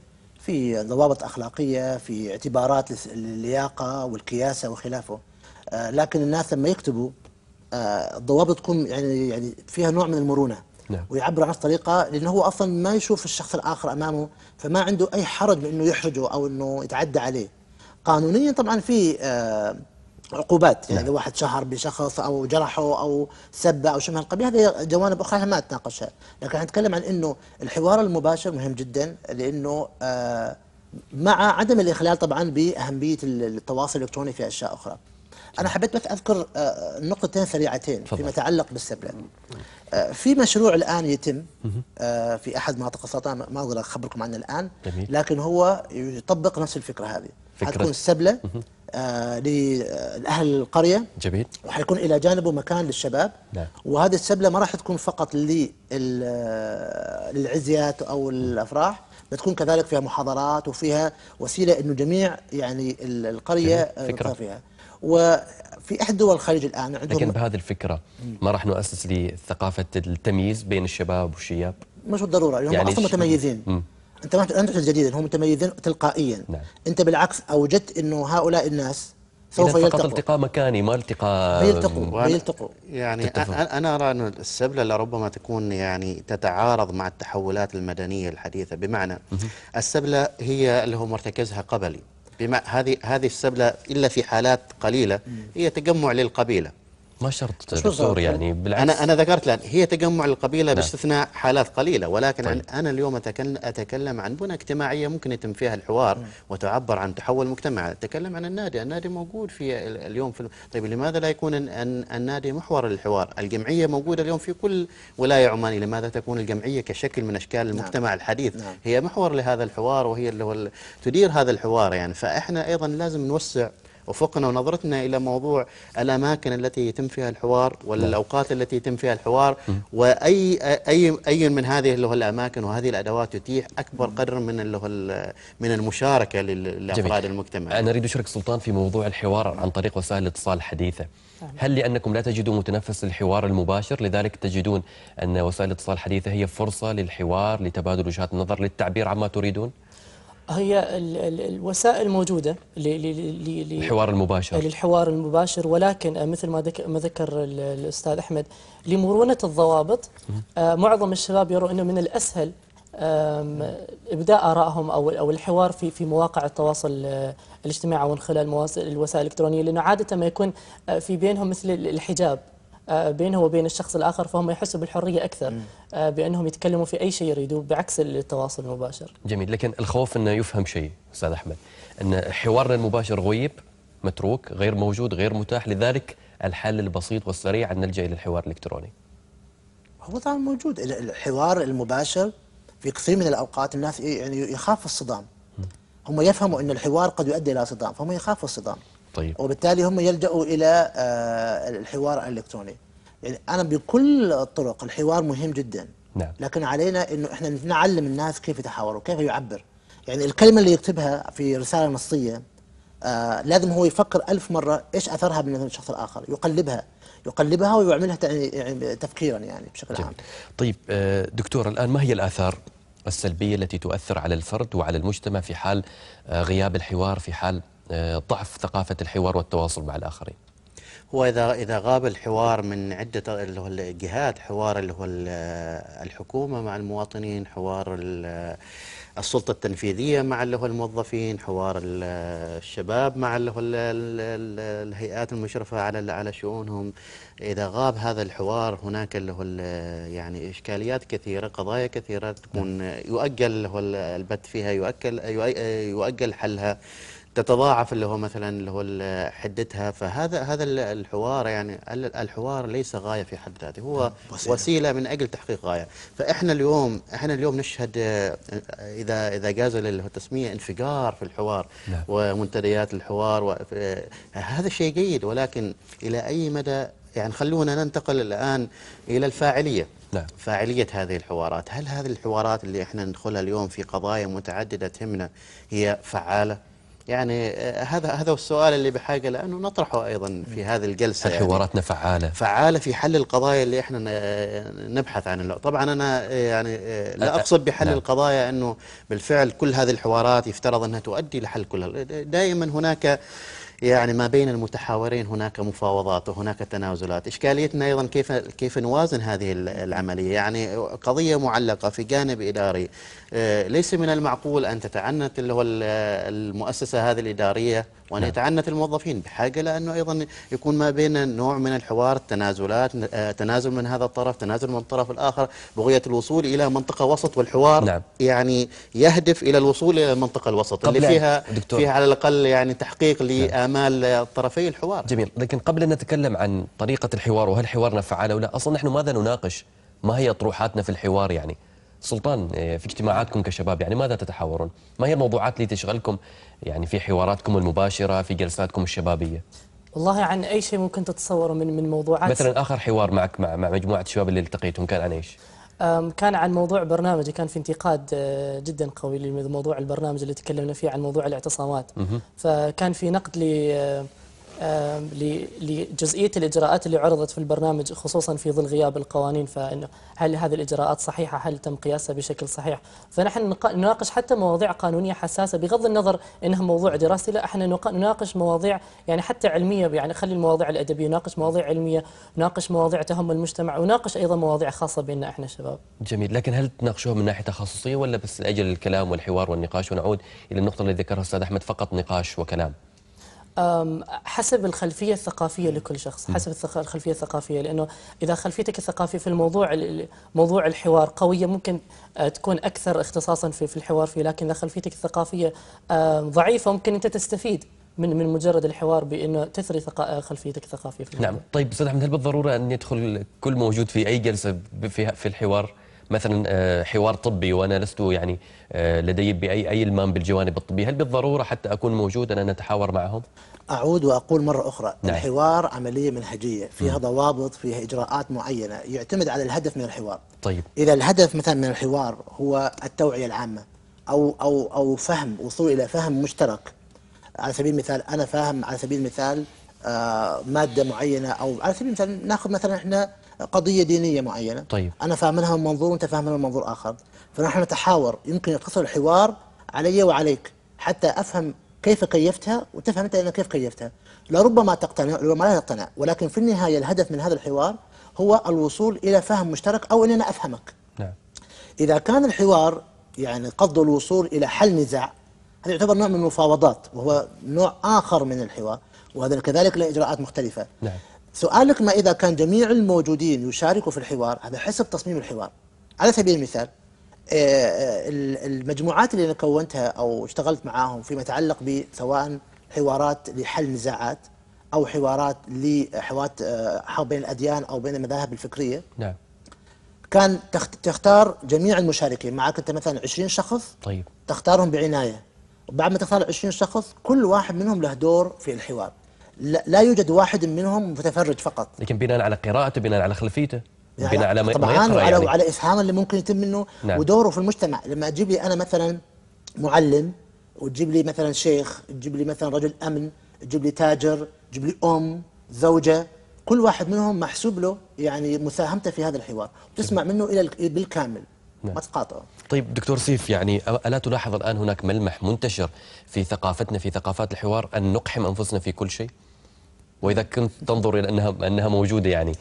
في ضوابط أخلاقية في اعتبارات اللياقة والكياسة وخلافه آه، لكن الناس لما يكتبوا آه، الضوابط تكون يعني يعني فيها نوع من المرونة نعم. ويعبر عن الطريقة لأنه هو أصلا ما يشوف الشخص الآخر أمامه فما عنده أي حرج بأنه يحرجه أو أنه يتعدى عليه قانونيا طبعا في آه، عقوبات يعني نعم. اذا واحد شهر بشخص او جرحه او سبه او شيء من القبيل هذه جوانب اخرى احنا ما اتناقشها لكن احنا نتكلم عن انه الحوار المباشر مهم جدا لانه آه، مع عدم الاخلال طبعا باهميه التواصل الالكتروني في اشياء اخرى انا حبيت بس اذكر آه، نقطتين سريعتين فيما يتعلق بالسبله آه، في مشروع الان يتم في احد مناطق السلطنه ما اقدر اخبركم عنه الان لكن هو يطبق نفس الفكره هذه حتكون السبله آه، لاهل القريه جميل وحيكون الى جانبه مكان للشباب نعم. وهذه السبله ما راح تكون فقط آه، للعزيات او الافراح بتكون كذلك فيها محاضرات وفيها وسيله انه جميع يعني القريه آه، فكرة. فيها وفي احد دول الخليج الان عندهم لكن بهذه الفكره ما راح نؤسس لثقافه التمييز بين الشباب والشياب مش بالضروره يعني هم اصلا متميزين انت ما انت جديدا هم متميزين تلقائيا نعم. انت بالعكس اوجدت انه هؤلاء الناس سوف يلتقوا فقط التقاء مكاني ما التقاء بيلتقوا بيلتقوا يعني تتفهم. انا ارى ان السبله لربما تكون يعني تتعارض مع التحولات المدنيه الحديثه بمعنى السبله هي اللي هو مرتكزها قبلي بما هذه هذه السبله الا في حالات قليله هي تجمع للقبيله ما شرط دكتور يعني بالعكس انا انا ذكرت الان هي تجمع القبيله نعم. باستثناء حالات قليله ولكن طيب. انا اليوم اتكلم عن بنى اجتماعيه ممكن يتم فيها الحوار مم. وتعبر عن تحول المجتمع اتكلم عن النادي النادي موجود في اليوم في طيب لماذا لا يكون النادي محور للحوار الجمعيه موجوده اليوم في كل ولايه عمانيه لماذا تكون الجمعيه كشكل من اشكال نعم. المجتمع نعم. الحديث نعم. هي محور لهذا الحوار وهي اللي تدير هذا الحوار يعني فاحنا ايضا لازم نوسع أفقنا ونظرتنا إلى موضوع الأماكن التي يتم فيها الحوار والأوقات التي يتم فيها الحوار وأي أي أي من هذه اللي هو الأماكن وهذه الأدوات تتيح أكبر قدر من اللي هو من المشاركة لأفراد المجتمع أنا أريد أشرك سلطان في موضوع الحوار عن طريق وسائل الاتصال الحديثة هل لأنكم لا تجدون متنفس للحوار المباشر لذلك تجدون أن وسائل الاتصال الحديثة هي فرصة للحوار لتبادل وجهات النظر للتعبير عما تريدون؟ هي الوسائل موجودة للحوار المباشر للحوار المباشر ولكن آه، مثل ما ذكر الأستاذ أحمد لمرونة الضوابط آه، معظم الشباب يروا أنه من الأسهل إبداء آرائهم أو أو الحوار في في مواقع التواصل آه، الاجتماعي ومن خلال الوسائل الإلكترونية لأنه عادة ما يكون في بينهم مثل الحجاب آه، بينه وبين الشخص الآخر فهم يحسوا بالحرية أكثر آه، بأنهم يتكلموا في أي شيء يريدوه بعكس التواصل المباشر جميل لكن الخوف أنه يفهم شيء أستاذ أحمد أن حوارنا المباشر غيب متروك غير موجود غير متاح لذلك الحل البسيط والسريع أن نلجأ إلى الحوار الإلكتروني هو طبعا موجود الحوار المباشر في كثير من الأوقات الناس يعني يخاف الصدام هم يفهموا أن الحوار قد يؤدي إلى صدام فهم يخافوا الصدام طيب وبالتالي هم يلجأوا إلى آه، الحوار الإلكتروني يعني أنا بكل الطرق الحوار مهم جدا نعم. لكن علينا أنه إحنا نعلم الناس كيف يتحاوروا كيف يعبر يعني الكلمة اللي يكتبها في رسالة نصية آه لازم هو يفكر ألف مرة إيش أثرها بالنسبة للشخص الآخر يقلبها يقلبها ويعملها يعني تفكيرا يعني بشكل جميل. عام طيب آه، دكتور الآن ما هي الآثار السلبية التي تؤثر على الفرد وعلى المجتمع في حال آه، غياب الحوار في حال ضعف ثقافة الحوار والتواصل مع الآخرين هو إذا إذا غاب الحوار من عدة اللي هو الجهات حوار اللي هو الحكومة مع المواطنين حوار السلطة التنفيذية مع اللي هو الموظفين حوار الشباب مع اللي هو الهيئات المشرفة على على شؤونهم إذا غاب هذا الحوار هناك اللي هو يعني إشكاليات كثيرة قضايا كثيرة تكون نعم. يؤجل اللي هو البت فيها يؤجل يؤجل حلها تتضاعف اللي هو مثلا اللي هو حدتها فهذا هذا الحوار يعني الحوار ليس غايه في حد ذاته هو بصير. نعم، وسيله من اجل تحقيق غايه فاحنا اليوم احنا اليوم نشهد آه، اذا اذا جاز التسميه انفجار في الحوار نعم. ومنتديات الحوار هذا شيء جيد ولكن الى اي مدى يعني خلونا ننتقل الان الى الفاعليه نعم. فاعلية هذه الحوارات هل هذه الحوارات اللي احنا ندخلها اليوم في قضايا متعددة تهمنا هي فعالة يعني آه، هذا هذا السؤال اللي بحاجه لانه نطرحه ايضا في هذه الجلسه يعني حواراتنا فعاله فعاله في حل القضايا اللي احنا نبحث عنه طبعا انا آه، يعني آه، لا اقصد بحل لا. نعم. القضايا انه بالفعل كل هذه الحوارات يفترض انها تؤدي لحل كلها دائما هناك يعني ما بين المتحاورين هناك مفاوضات وهناك تنازلات إشكاليتنا أيضا كيف, كيف نوازن هذه العملية يعني قضية معلقة في جانب إداري آه، ليس من المعقول أن تتعنت اللي هو المؤسسة هذه الإدارية وأن نعم. يتعنت الموظفين بحاجة لأنه أيضا يكون ما بين نوع من الحوار التنازلات تنازل من هذا الطرف تنازل من الطرف الآخر بغية الوصول إلى منطقة وسط والحوار نعم. يعني يهدف إلى الوصول إلى المنطقة الوسط اللي فيها دكتور. فيها على الأقل يعني تحقيق نعم. لآمال نعم. طرفي الحوار جميل لكن قبل أن نتكلم عن طريقة الحوار وهل حوارنا فعال أو لا أصلا نحن ماذا نناقش ما هي طروحاتنا في الحوار يعني سلطان في اجتماعاتكم كشباب يعني ماذا تتحاورون ما هي الموضوعات اللي تشغلكم يعني في حواراتكم المباشرة في جلساتكم الشبابية والله عن أي شيء ممكن تتصوره من من موضوعات مثلا آخر حوار معك مع مع مجموعة الشباب اللي التقيتهم كان عن إيش؟ كان عن موضوع برنامجي كان في انتقاد آه، جدا قوي لموضوع البرنامج اللي تكلمنا فيه عن موضوع الاعتصامات فكان في نقد لجزئيه الاجراءات اللي عرضت في البرنامج خصوصا في ظل غياب القوانين فانه هل هذه الاجراءات صحيحه؟ هل تم قياسها بشكل صحيح؟ فنحن نناقش حتى مواضيع قانونيه حساسه بغض النظر انها موضوع دراسي لا احنا نناقش مواضيع يعني حتى علميه يعني خلي المواضيع الادبيه نناقش مواضيع علميه، نناقش مواضيع تهم المجتمع وناقش ايضا مواضيع خاصه بنا احنا الشباب. جميل، لكن هل تناقشوها من ناحيه تخصصيه ولا بس لاجل الكلام والحوار والنقاش ونعود الى النقطه اللي ذكرها الاستاذ احمد فقط نقاش وكلام؟ حسب الخلفية الثقافية لكل شخص حسب الخلفية الثقافية لأنه إذا خلفيتك الثقافية في الموضوع موضوع الحوار قوية ممكن آه، تكون أكثر اختصاصا في الحوار فيه لكن إذا خلفيتك الثقافية آه، ضعيفة ممكن أنت تستفيد من من مجرد الحوار بانه تثري آه، خلفيتك الثقافيه في الحوار. نعم طيب استاذ احمد هل بالضروره ان يدخل كل موجود في اي جلسه في الحوار مثلا آه، حوار طبي وانا لست يعني آه، لدي باي اي المام بالجوانب الطبيه هل بالضروره حتى اكون موجودا ان اتحاور معهم اعود واقول مره اخرى نعم. الحوار عمليه منهجيه فيها م. ضوابط فيها اجراءات معينه يعتمد على الهدف من الحوار طيب اذا الهدف مثلا من الحوار هو التوعيه العامه او او او فهم وصول الى فهم مشترك على سبيل المثال انا فاهم على سبيل المثال آه ماده معينه او على سبيل المثال ناخذ مثلا احنا قضيه دينيه معينه طيب انا فاهمها من منظور وانت فاهمها من منظور اخر فنحن نتحاور يمكن يقتصر الحوار علي وعليك حتى افهم كيف كيفتها وتفهم انت انا كيف كيفتها لربما تقتنع ربما لا تقتنع ولكن في النهايه الهدف من هذا الحوار هو الوصول الى فهم مشترك او ان انا افهمك نعم اذا كان الحوار يعني قصد الوصول الى حل نزاع هذا يعتبر نوع من المفاوضات وهو نوع اخر من الحوار وهذا كذلك له اجراءات مختلفه نعم سؤالك ما إذا كان جميع الموجودين يشاركوا في الحوار هذا حسب تصميم الحوار على سبيل المثال آه، آه، المجموعات اللي أنا كونتها أو اشتغلت معاهم فيما يتعلق بسواء حوارات لحل نزاعات أو حوارات لحوارات آه، بين الأديان أو بين المذاهب الفكرية نعم كان تختار جميع المشاركين معك أنت مثلا 20 شخص طيب تختارهم بعناية وبعد ما تختار 20 شخص كل واحد منهم له دور في الحوار لا يوجد واحد منهم متفرج فقط لكن بناء على قراءته بناء على خلفيته يعني بناء على ما يقرأ ما طبعاً وعلى يعني. إسهام اللي ممكن يتم منه نعم. ودوره في المجتمع لما أجيب لي أنا مثلا معلم وتجيب لي مثلا شيخ تجيب لي مثلا رجل أمن تجيب لي تاجر تجيب لي أم زوجة كل واحد منهم محسوب له يعني مساهمته في هذا الحوار تسمع منه إلى بالكامل نعم. ما تقاطعه طيب دكتور سيف يعني ألا تلاحظ الآن هناك ملمح منتشر في ثقافتنا في ثقافات الحوار أن نقحم أنفسنا في كل شيء؟ واذا كنت تنظر الى انها انها موجوده يعني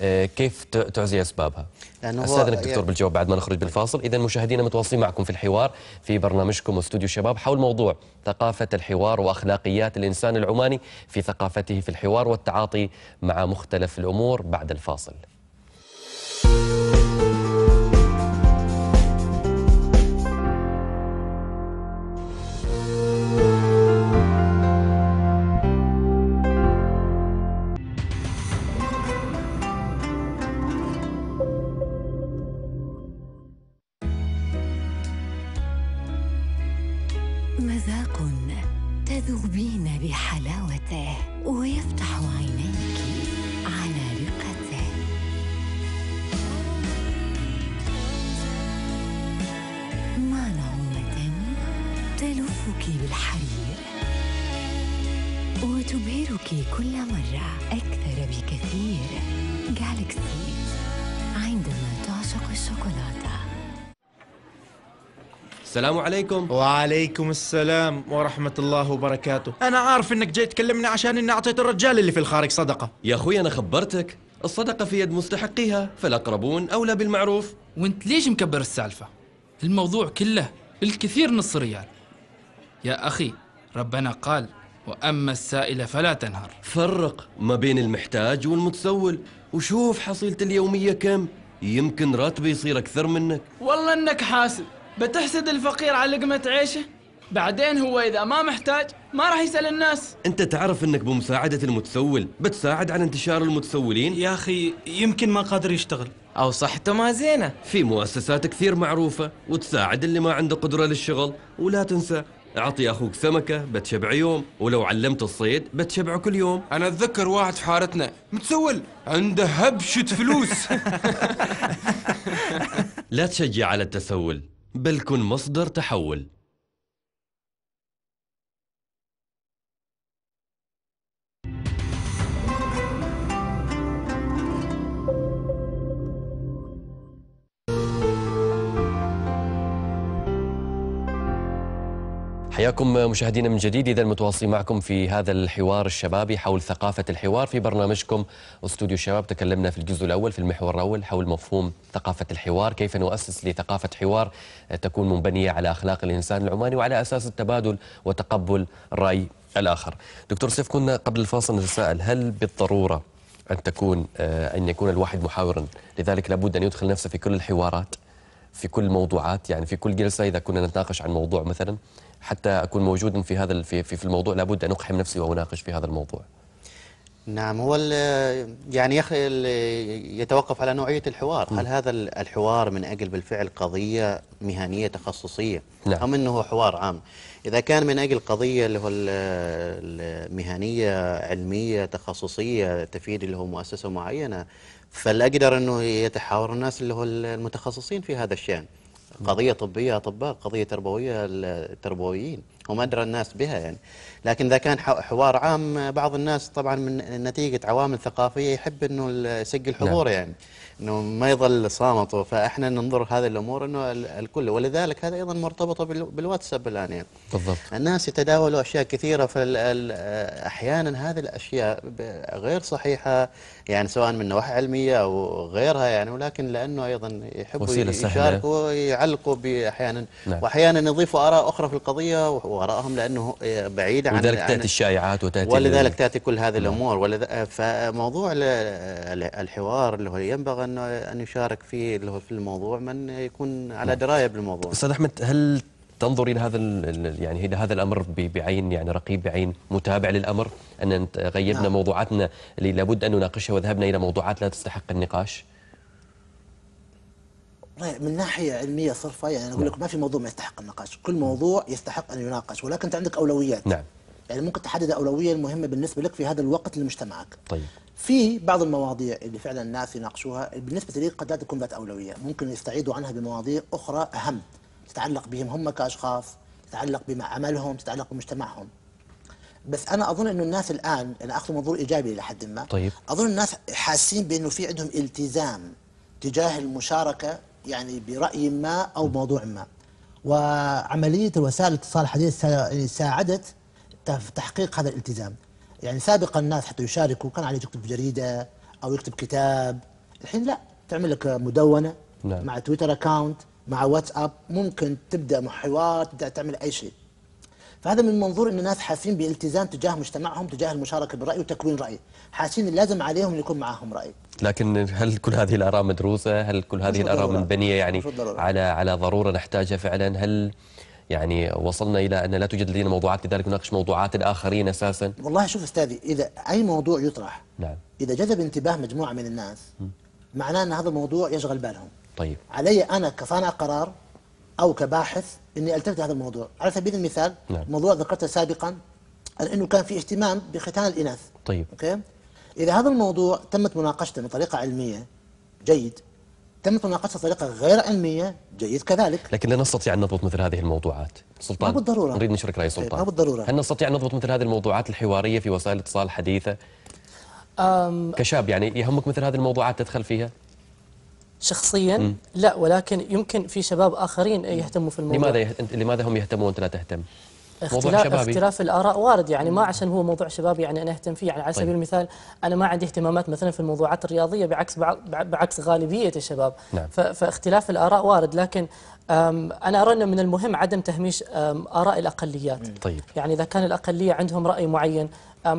آه، كيف تعزي اسبابها؟ لانه استاذنك دكتور يعني بالجواب بعد ما نخرج بالفاصل، اذا مشاهدينا متواصلين معكم في الحوار في برنامجكم استوديو شباب حول موضوع ثقافه الحوار واخلاقيات الانسان العماني في ثقافته في الحوار والتعاطي مع مختلف الامور بعد الفاصل. رقته ويفتح عينيك على رقته مع نعومة تلفك بالحرير وتبهرك كل مرة أكثر بكثير السلام عليكم وعليكم السلام ورحمة الله وبركاته أنا عارف إنك جاي تكلمني عشان إني أعطيت الرجال اللي في الخارج صدقة يا أخوي أنا خبرتك الصدقة في يد مستحقيها فالأقربون أولى بالمعروف وانت ليش مكبر السالفة؟ الموضوع كله الكثير نص ريال يا أخي ربنا قال وأما السائل فلا تنهر فرق ما بين المحتاج والمتسول وشوف حصيلة اليومية كم يمكن راتبي يصير أكثر منك والله أنك حاسب بتحسد الفقير على لقمة عيشه؟ بعدين هو إذا ما محتاج ما راح يسأل الناس أنت تعرف أنك بمساعدة المتسول بتساعد على انتشار المتسولين يا أخي يمكن ما قادر يشتغل أو صحته ما زينة في مؤسسات كثير معروفة وتساعد اللي ما عنده قدرة للشغل ولا تنسى أعطي أخوك سمكة بتشبع يوم ولو علمت الصيد بتشبع كل يوم أنا أتذكر واحد في حارتنا متسول عنده هبشة فلوس لا تشجع على التسول بل كن مصدر تحول حياكم مشاهدينا من جديد إذا متواصلين معكم في هذا الحوار الشبابي حول ثقافة الحوار في برنامجكم استوديو الشباب تكلمنا في الجزء الأول في المحور الأول حول مفهوم ثقافة الحوار كيف نؤسس لثقافة حوار تكون منبنية على أخلاق الإنسان العماني وعلى أساس التبادل وتقبل الرأي الآخر دكتور سيف كنا قبل الفاصل نتساءل هل بالضرورة أن تكون أن يكون الواحد محاورا لذلك لابد أن يدخل نفسه في كل الحوارات في كل الموضوعات يعني في كل جلسة إذا كنا نتناقش عن موضوع مثلا حتى أكون موجودا في هذا في, في الموضوع لابد أن أقحم نفسي وأناقش في هذا الموضوع نعم هو يعني يتوقف على نوعية الحوار هل هذا الحوار من أجل بالفعل قضية مهنية تخصصية نعم. أم أنه حوار عام إذا كان من أجل قضية اللي هو المهنية علمية تخصصية تفيد اللي هو مؤسسة معينة فالأقدر أنه يتحاور الناس اللي هو المتخصصين في هذا الشأن قضية طبية أطباء قضية تربوية التربويين وما أدرى الناس بها يعني لكن إذا كان حوار عام بعض الناس طبعا من نتيجة عوامل ثقافية يحب أنه يسجل نعم. حضور يعني أنه ما يظل صامت فإحنا ننظر هذه الأمور أنه الكل ولذلك هذا أيضا مرتبطة بالواتساب الآن يعني بالضبط الناس يتداولوا أشياء كثيرة فأحيانا هذه الأشياء غير صحيحة يعني سواء من نواحي علمية أو غيرها يعني ولكن لأنه أيضا يحبوا يشاركوا ويعلقوا أحيانا نعم. وأحيانا يضيفوا آراء أخرى في القضية وآراءهم لأنه بعيد عن ولذلك تأتي الشائعات وتأتي ولذلك تأتي كل هذه نعم. الأمور ولذ... فموضوع الحوار اللي هو ينبغي أنه أن يشارك فيه اللي هو في الموضوع من يكون على نعم. دراية بالموضوع أستاذ أحمد هل تنظر الى هذا يعني الى هذا الامر بعين يعني رقيب بعين متابع للامر ان غيرنا نعم. موضوعاتنا اللي لابد ان نناقشها وذهبنا الى موضوعات لا تستحق النقاش طيب، من ناحيه علميه صرفه يعني اقول لك نعم. ما في موضوع ما يستحق النقاش كل موضوع يستحق ان يناقش ولكن انت عندك اولويات نعم يعني ممكن تحدد اولويه المهمه بالنسبه لك في هذا الوقت لمجتمعك طيب في بعض المواضيع اللي فعلا الناس يناقشوها بالنسبه لي قد لا تكون ذات اولويه ممكن يستعيدوا عنها بمواضيع اخرى اهم تتعلق بهم هم كاشخاص تتعلق بعملهم تتعلق بمجتمعهم بس انا اظن انه الناس الان انا اخذ منظور ايجابي الى حد ما طيب. اظن الناس حاسين بانه في عندهم التزام تجاه المشاركه يعني براي ما او موضوع ما وعمليه الوسائل الاتصال الحديث يعني ساعدت في تحقيق هذا الالتزام يعني سابقا الناس حتى يشاركوا كان عليه يكتب جريده او يكتب كتاب الحين لا تعمل لك مدونه نعم. مع تويتر اكاونت مع واتساب ممكن تبدا حوار تبدا تعمل اي شيء فهذا من منظور ان الناس حاسين بالتزام تجاه مجتمعهم تجاه المشاركه بالراي وتكوين راي حاسين لازم عليهم يكون معهم راي لكن هل كل هذه الاراء مدروسه هل كل هذه الاراء مبنيه يعني على على ضروره نحتاجها فعلا هل يعني وصلنا الى ان لا توجد لدينا موضوعات لذلك نناقش موضوعات الاخرين اساسا والله شوف استاذي اذا اي موضوع يطرح نعم اذا جذب انتباه مجموعه من الناس معناه ان هذا الموضوع يشغل بالهم طيب علي أنا كصانع قرار أو كباحث أني ألتفت هذا الموضوع على سبيل المثال نعم. موضوع ذكرته سابقا أنه كان في اهتمام بختان الإناث طيب أوكي؟ إذا هذا الموضوع تمت مناقشته بطريقة علمية جيد تمت مناقشته بطريقة غير علمية جيد كذلك لكن لا نستطيع أن نضبط مثل هذه الموضوعات سلطان ما بالضرورة نريد نشرك رأي طيب، سلطان ما بالضرورة هل نستطيع أن نضبط مثل هذه الموضوعات الحوارية في وسائل الاتصال الحديثة كشاب يعني يهمك مثل هذه الموضوعات تدخل فيها شخصيا م. لا ولكن يمكن في شباب آخرين يهتموا في الموضوع لماذا يهت... لماذا هم يهتمون وأنت لا تهتم؟ اختلاف, اختلاف الآراء وارد يعني ما عشان هو موضوع شبابي يعني أنا أهتم فيه يعني على سبيل طيب. المثال أنا ما عندي اهتمامات مثلا في الموضوعات الرياضية بعكس بعكس غالبية الشباب نعم. فاختلاف الآراء وارد لكن أنا أرى انه من المهم عدم تهميش آراء الأقليات طيب. يعني إذا كان الأقلية عندهم رأي معين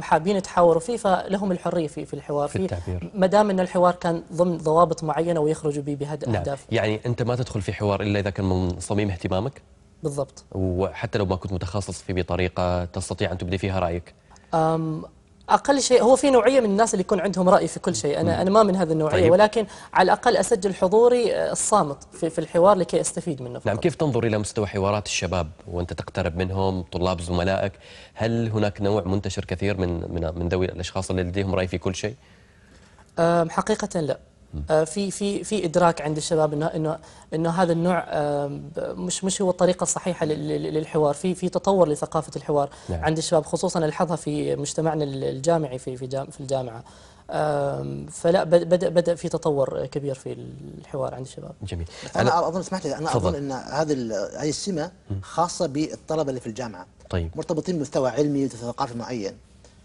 حابين يتحاوروا فيه فلهم الحريه في في الحوار في التعبير ما دام ان الحوار كان ضمن ضوابط معينه ويخرجوا به بهدف نعم. أهداف. يعني انت ما تدخل في حوار الا اذا كان من صميم اهتمامك بالضبط وحتى لو ما كنت متخصص فيه بطريقه تستطيع ان تبدي فيها رايك اقل شيء هو في نوعيه من الناس اللي يكون عندهم راي في كل شيء انا انا ما من هذه النوعيه طيب. ولكن على الاقل اسجل حضوري آه، الصامت في, في الحوار لكي استفيد منه نعم، فقط. نعم كيف تنظر الى مستوى حوارات الشباب وانت تقترب منهم طلاب زملائك هل هناك نوع منتشر كثير من من من ذوي الاشخاص اللي لديهم راي في كل شيء حقيقه لا آه، في في في ادراك عند الشباب انه انه انه هذا النوع آه، مش مش هو الطريقه الصحيحه للحوار في في تطور لثقافه الحوار نعم. عند الشباب خصوصا الحظها في مجتمعنا الجامعي في في في الجامعه فلا بدا بدا في تطور كبير في الحوار عند الشباب جميل انا, أنا اظن سمحت لي انا فضل. اظن ان هذه هذه السمه خاصه بالطلبه اللي في الجامعه طيب مرتبطين بمستوى علمي وثقافي معين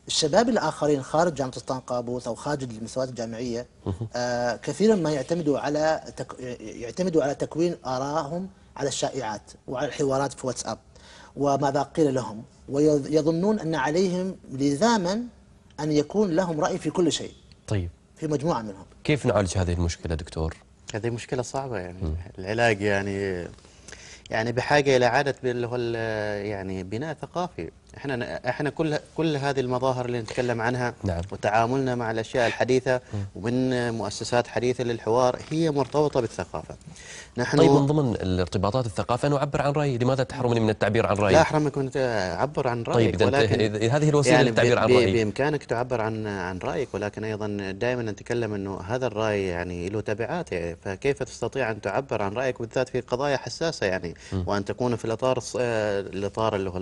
الشباب الآخرين خارج جامعة سلطان قابوس أو خارج المستويات الجامعية آه كثيرا ما يعتمدوا على تك... يعتمدوا على تكوين آرائهم على الشائعات وعلى الحوارات في واتساب وماذا قيل لهم ويظنون أن عليهم لزاما أن يكون لهم رأي في كل شيء طيب في مجموعة منهم كيف نعالج هذه المشكلة دكتور؟ هذه مشكلة صعبة يعني م. العلاج يعني يعني بحاجة إلى إعادة اللي هو يعني بناء ثقافي احنا احنا كل كل هذه المظاهر اللي نتكلم عنها نعم. وتعاملنا مع الاشياء الحديثه ومن مؤسسات حديثه للحوار هي مرتبطه بالثقافه. نحن طيب من ضمن الارتباطات الثقافه انا اعبر عن رايي، لماذا تحرمني من التعبير عن رايي؟ لا احرمك من عبر عن رايك طيب ولكن هذه الوسيله يعني للتعبير عن رايي بامكانك تعبر عن عن رايك ولكن ايضا دائما نتكلم انه هذا الراي يعني له تبعات يعني فكيف تستطيع ان تعبر عن رايك بالذات في قضايا حساسه يعني م. وان تكون في الاطار آه، الاطار اللي هو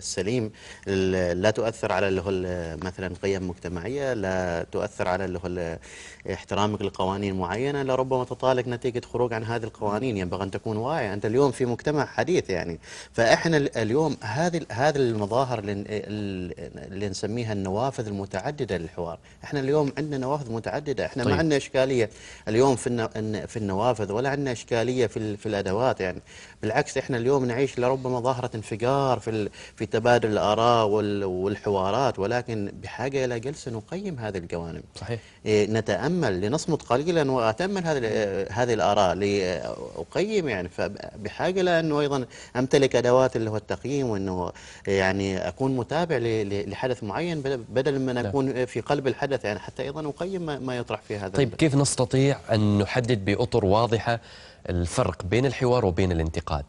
السليم لا تؤثر على اللي هو مثلا قيم مجتمعيه لا تؤثر على اللي هو احترامك لقوانين معينه لربما تطالك نتيجه خروج عن هذه القوانين ينبغي ان تكون واعي انت اليوم في مجتمع حديث يعني فاحنا اليوم هذه هذه المظاهر اللي نسميها النوافذ المتعدده للحوار احنا اليوم عندنا نوافذ متعدده احنا طيب. ما عندنا اشكاليه اليوم في في النوافذ ولا عندنا اشكاليه في في الادوات يعني بالعكس احنا اليوم نعيش لربما ظاهره انفجار في في تبادل الآراء والحوارات ولكن بحاجة إلى جلسة نقيم هذه الجوانب صحيح إيه، نتأمل لنصمت قليلا وأتأمل هذه هذه الآراء لأقيم يعني فبحاجة لأنه أيضا أمتلك أدوات اللي هو التقييم وأنه يعني أكون متابع لحدث معين بدل من نعم. أكون في قلب الحدث يعني حتى أيضا أقيم ما يطرح في هذا طيب كيف نستطيع أن نحدد بأطر واضحة الفرق بين الحوار وبين الانتقاد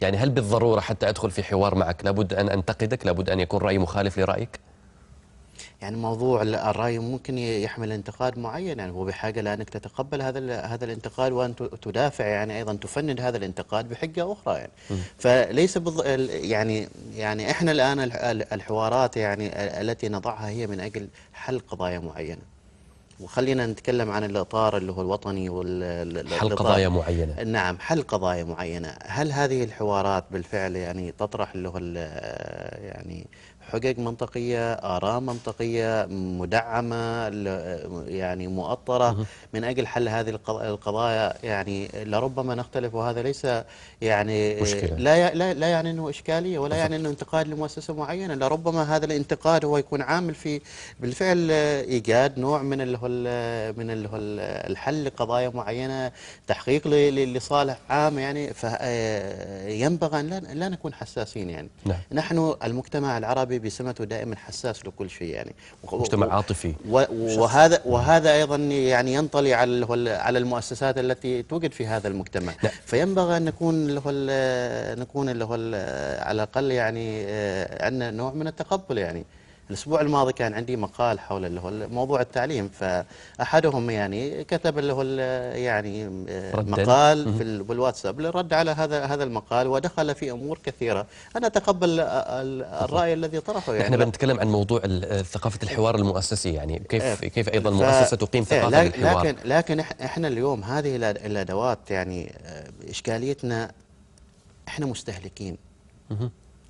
يعني هل بالضرورة حتى أدخل في حوار معك لابد أن أنتقدك لابد أن يكون رأي مخالف لرأيك يعني موضوع الرأي ممكن يحمل انتقاد معين يعني هو بحاجة لأنك تتقبل هذا هذا الانتقاد وأن تدافع يعني أيضا تفند هذا الانتقاد بحجة أخرى يعني فليس بالض... يعني يعني إحنا الآن الحوارات يعني التي نضعها هي من أجل حل قضايا معينة وخلينا نتكلم عن الاطار اللي هو الوطني وال حل قضايا معينه نعم حل قضايا معينه هل هذه الحوارات بالفعل يعني تطرح اللي هو يعني حقق منطقية آراء منطقية مدعمة يعني مؤطرة من أجل حل هذه القضايا يعني لربما نختلف وهذا ليس يعني مشكلة. لا لا لا يعني أنه إشكالية ولا يعني أنه انتقاد لمؤسسة معينة لربما هذا الانتقاد هو يكون عامل في بالفعل إيجاد نوع من ال من ال الحل لقضايا معينة تحقيق لصالح عام يعني فينبغي آه، أن لا نكون حساسين يعني نعم. نحن المجتمع العربي الشعبي بسمته دائما حساس لكل شيء يعني مجتمع و عاطفي و وهذا وهذا ايضا يعني ينطلي على على المؤسسات التي توجد في هذا المجتمع لا. فينبغي ان نكون اللي هو نكون اللي هو على الاقل يعني آه، عندنا نوع من التقبل يعني الاسبوع الماضي كان عندي مقال حول اللي هو موضوع التعليم فاحدهم يعني كتب اللي هو يعني مقال في بالواتساب رد على هذا هذا المقال ودخل في امور كثيره انا اتقبل الراي الذي طرحه يعني احنا بنتكلم عن موضوع ثقافه الحوار المؤسسي يعني كيف إيه. كيف ايضا المؤسسه تقيم إيه، ثقافه الحوار لكن لكن احنا اليوم هذه الادوات يعني آه، اشكاليتنا احنا مستهلكين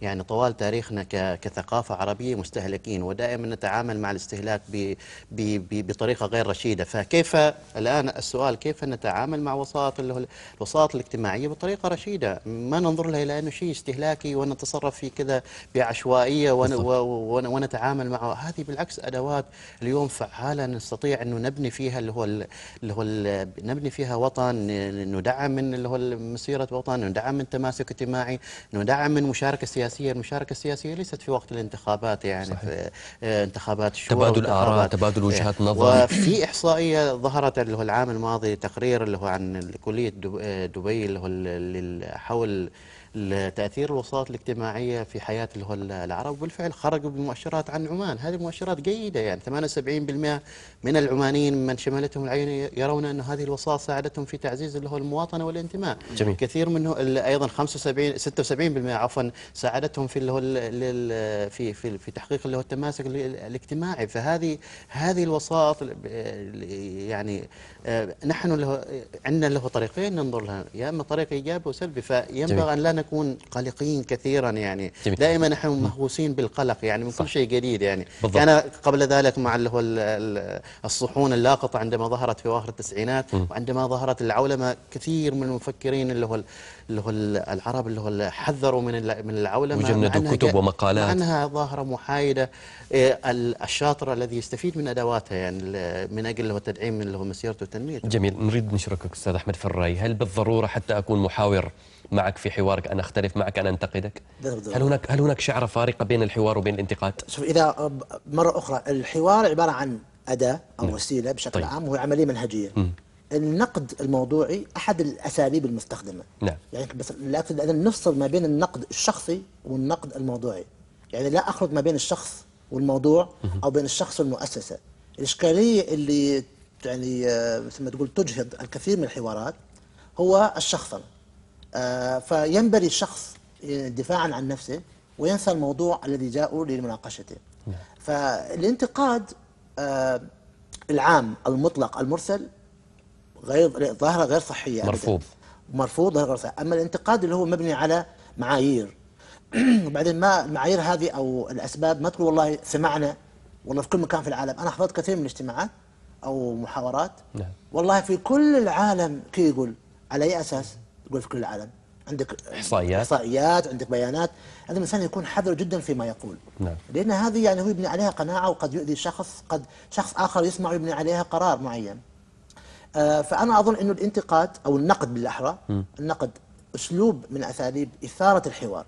يعني طوال تاريخنا كثقافة عربية مستهلكين ودائما نتعامل مع الاستهلاك ب ب بطريقة غير رشيدة فكيف الآن السؤال كيف نتعامل مع وساط الوساط الاجتماعية بطريقة رشيدة ما ننظر لها إلى أنه شيء استهلاكي ونتصرف فيه كذا بعشوائية ونتعامل معه هذه بالعكس أدوات اليوم فعالة نستطيع أن نبني فيها اللي هو اللي هو نبني فيها وطن ندعم من اللي هو مسيرة وطن ندعم من تماسك اجتماعي ندعم من مشاركة سياسية السياسيه المشاركه السياسيه ليست في وقت الانتخابات يعني في آه، انتخابات الشورى تبادل اراء تبادل آه، وجهات نظر وفي احصائيه ظهرت اللي هو العام الماضي تقرير اللي هو عن كليه آه، دبي اللي هو حول لتاثير الوساطات الاجتماعيه في حياه العرب بالفعل خرجوا بمؤشرات عن عمان هذه مؤشرات جيده يعني 78% من العمانيين من شملتهم العين يرون ان هذه الوساطه ساعدتهم في تعزيز اللي هو المواطنه والانتماء جميل. كثير منه ايضا 75 76% عفوا ساعدتهم في اللي هو في في في تحقيق اللي هو التماسك الاجتماعي فهذه هذه الوساطه يعني آه، نحن له عندنا له طريقين ننظر لها يا اما طريق ايجابي وسلبي فينبغي ان لا نكون قلقين كثيرا يعني جميل. دائما نحن مهووسين بالقلق يعني من صح. كل شيء جديد يعني بالضبط. كان قبل ذلك مع اللي هو الصحون اللاقطه عندما ظهرت في اواخر التسعينات م. وعندما ظهرت العولمه كثير من المفكرين اللي هو اللي هو العرب اللي هو حذروا من من العولمه وجندوا كتب ومقالات عنها ظاهره محايده إيه، الشاطر الذي يستفيد من ادواتها يعني من اجل هو تدعيم اللي هو مسيرته التنميه جميل نريد نشركك استاذ احمد في الراي هل بالضروره حتى اكون محاور معك في حوارك أن أختلف معك أن أنتقدك هل هناك هل هناك شعرة فارقة بين الحوار وبين الانتقاد شوف إذا مرة أخرى الحوار عبارة عن أداة أو نعم. وسيلة بشكل طيب. عام وهي عملية منهجية النقد الموضوعي احد الاساليب المستخدمه نعم يعني بس لا اقصد ان نفصل ما بين النقد الشخصي والنقد الموضوعي يعني لا اخلط ما بين الشخص والموضوع او بين الشخص والمؤسسه الاشكاليه اللي يعني آه، مثل ما تقول تجهض الكثير من الحوارات هو الشخصنه آه، فينبري الشخص يعني دفاعا عن نفسه وينسى الموضوع الذي جاءوا لمناقشته نعم. فالانتقاد آه، العام المطلق المرسل غير ظاهره غير صحيه مرفوض أبداً. مرفوض غير صحية. اما الانتقاد اللي هو مبني على معايير وبعدين ما المعايير هذه او الاسباب ما تقول والله سمعنا والله في كل مكان في العالم انا حضرت كثير من الاجتماعات او محاورات نعم. والله في كل العالم كي يقول على اي اساس يقول في كل العالم عندك احصائيات احصائيات عندك بيانات هذا الانسان يكون حذر جدا فيما يقول نعم. لان هذه يعني هو يبني عليها قناعه وقد يؤذي شخص قد شخص اخر يسمع يبني عليها قرار معين آه، فأنا أظن أنه الانتقاد أو النقد بالأحرى النقد أسلوب من أساليب إثارة الحوار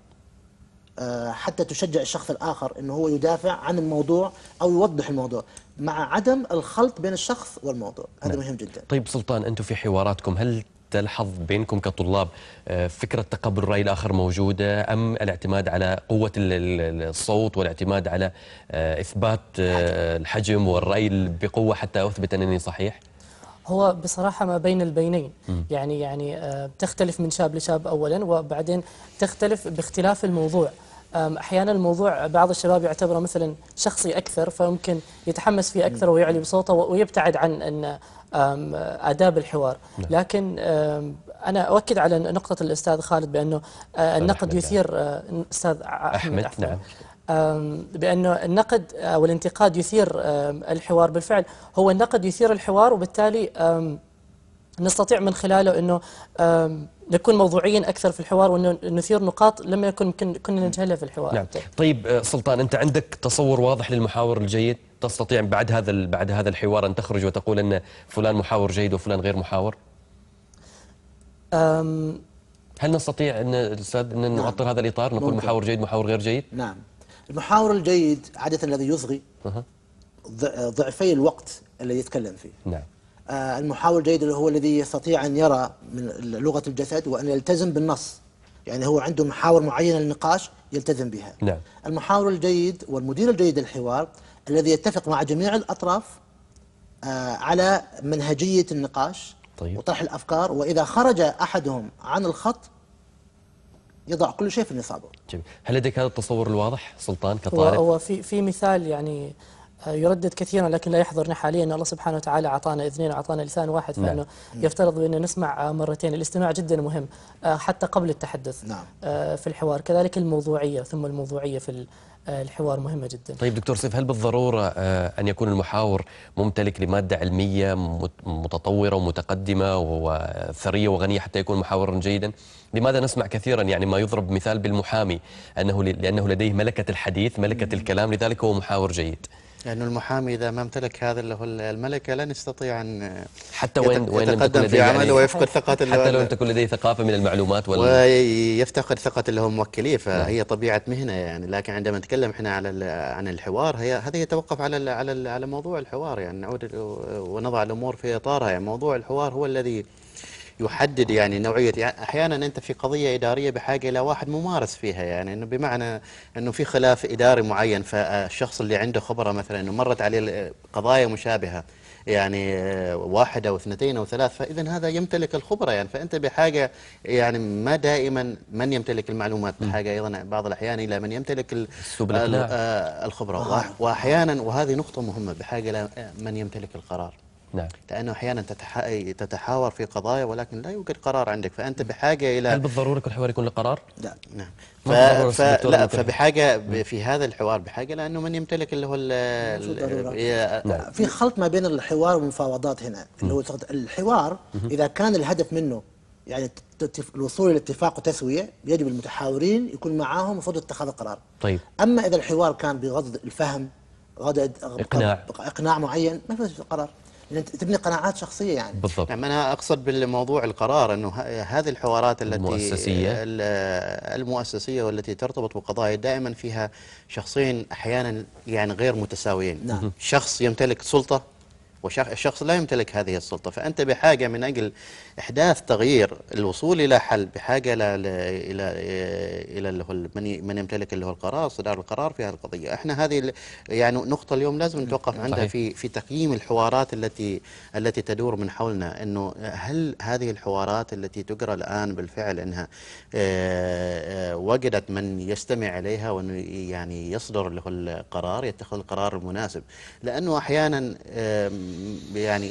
آه، حتى تشجع الشخص الآخر أنه هو يدافع عن الموضوع أو يوضح الموضوع مع عدم الخلط بين الشخص والموضوع هذا نعم. مهم جدا طيب سلطان أنتم في حواراتكم هل تلحظ بينكم كطلاب آه، فكرة تقبل الرأي الآخر موجودة أم الاعتماد على قوة الصوت والاعتماد على إثبات الحجم والرأي بقوة حتى أثبت أنني صحيح؟ هو بصراحة ما بين البينين م. يعني يعني آه، تختلف من شاب لشاب أولا وبعدين تختلف باختلاف الموضوع احيانا الموضوع بعض الشباب يعتبره مثلا شخصي اكثر فممكن يتحمس فيه اكثر ويعلي بصوته ويبتعد عن ان آداب الحوار نعم. لكن أنا أؤكد على نقطة الأستاذ خالد بأنه آه، طيب، النقد يثير آه، أستاذ أحمد, أحمد نعم بأنه النقد أو آه، الانتقاد يثير آه، الحوار بالفعل هو النقد يثير الحوار وبالتالي نستطيع من خلاله أنه نكون موضوعيين اكثر في الحوار وانه نثير نقاط لم يكن كنا نجهلها في الحوار نعم. طيب آه، سلطان انت عندك تصور واضح للمحاور الجيد تستطيع بعد هذا بعد هذا الحوار ان تخرج وتقول ان فلان محاور جيد وفلان غير محاور هل نستطيع ان الاستاذ ان نعم. هذا الاطار نقول ممكن. محاور جيد محاور غير جيد نعم المحاور الجيد عادة الذي يصغي ضعفي الوقت الذي يتكلم فيه نعم آه، المحاور الجيد هو الذي يستطيع أن يرى من لغة الجسد وأن يلتزم بالنص يعني هو عنده محاور معينة للنقاش يلتزم بها نعم. المحاور الجيد والمدير الجيد للحوار الذي يتفق مع جميع الأطراف آه، على منهجية النقاش طيب. وطرح الأفكار وإذا خرج أحدهم عن الخط يضع كل شيء في نصابه جميل هل لديك هذا التصور الواضح سلطان كطالب هو في في مثال يعني آه، يردد كثيرا لكن لا يحضرنا حاليا ان الله سبحانه وتعالى اعطانا اذنين واعطانا لسان واحد نعم. فانه يفترض بان نسمع آه، مرتين الاستماع جدا مهم آه، حتى قبل التحدث نعم. في الحوار كذلك الموضوعيه ثم الموضوعيه في آه، الحوار مهمة جدا طيب دكتور سيف هل بالضرورة آه، أن يكون المحاور ممتلك لمادة علمية متطورة ومتقدمة وثرية وغنية حتى يكون محاورا جيدا لماذا نسمع كثيرا يعني ما يضرب مثال بالمحامي أنه لأنه لديه ملكة الحديث ملكة الكلام لذلك هو محاور جيد لأنه المحامي إذا ما امتلك هذا اللي هو الملكة لن يستطيع أن حتى وين وين يتقدم في يعني؟ عمله ويفقد ثقة حتى لو لم تكن لديه ثقافة من المعلومات وال... ويفتقد ثقة اللي هم موكليه نعم. فهي طبيعة مهنة يعني لكن عندما نتكلم احنا على عن الحوار هي هذا يتوقف على على على موضوع الحوار يعني نعود ونضع الأمور في إطارها يعني موضوع الحوار هو الذي يحدد يعني نوعية يعني أحيانا أنت في قضية إدارية بحاجة إلى واحد ممارس فيها يعني أنه بمعنى أنه في خلاف إداري معين فالشخص اللي عنده خبرة مثلا أنه مرت عليه قضايا مشابهة يعني آه، واحد او اثنتين او ثلاث فاذا هذا يمتلك الخبره يعني فانت بحاجه يعني ما دائما من يمتلك المعلومات بحاجه ايضا بعض الاحيان الى من يمتلك آه، الخبره واحيانا وهذه نقطه مهمه بحاجه الى من يمتلك القرار نعم. لأنه أحيانا تتحا... تتحاور في قضايا ولكن لا يوجد قرار عندك فأنت بحاجة إلى هل بالضرورة كل حوار يكون له قرار؟ لا نعم ف... ف... لا فبحاجة نعم. في هذا الحوار بحاجة لأنه من يمتلك اللي هو ال... ال... نعم. في خلط ما بين الحوار والمفاوضات هنا اللي هو الحوار إذا كان الهدف منه يعني الوصول الى اتفاق وتسويه يجب المتحاورين يكون معاهم المفروض اتخاذ قرار. طيب. اما اذا الحوار كان بغض الفهم غض اقناع اقناع معين ما في قرار. تبني قناعات شخصيه يعني بالضبط يعني انا اقصد بالموضوع القرار انه هذه الحوارات التي المؤسسيه المؤسسيه والتي ترتبط بقضايا دائما فيها شخصين احيانا يعني غير متساويين نعم. شخص يمتلك سلطه وشخص لا يمتلك هذه السلطه فانت بحاجه من اجل احداث تغيير الوصول الى حل بحاجه الى الى الى اللي هو من من يمتلك اللي هو القرار صدار القرار في هذه القضيه، احنا هذه يعني نقطه اليوم لازم نتوقف عندها في في تقييم الحوارات التي التي تدور من حولنا انه هل هذه الحوارات التي تقرا الان بالفعل انها آه، آه، وجدت من يستمع اليها وانه يعني يصدر له القرار يتخذ القرار المناسب لانه احيانا يعني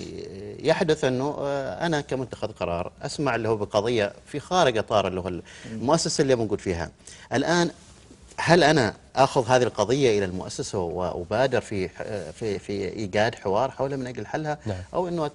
يحدث انه آه، انا كمنتخب القرار اسمع اللي هو بقضيه في خارج اطار اللي هو المؤسسه اللي موجود فيها الان هل انا اخذ هذه القضيه الى المؤسسه وابادر في في في ايجاد حوار حولها من اجل حلها نعم. او انه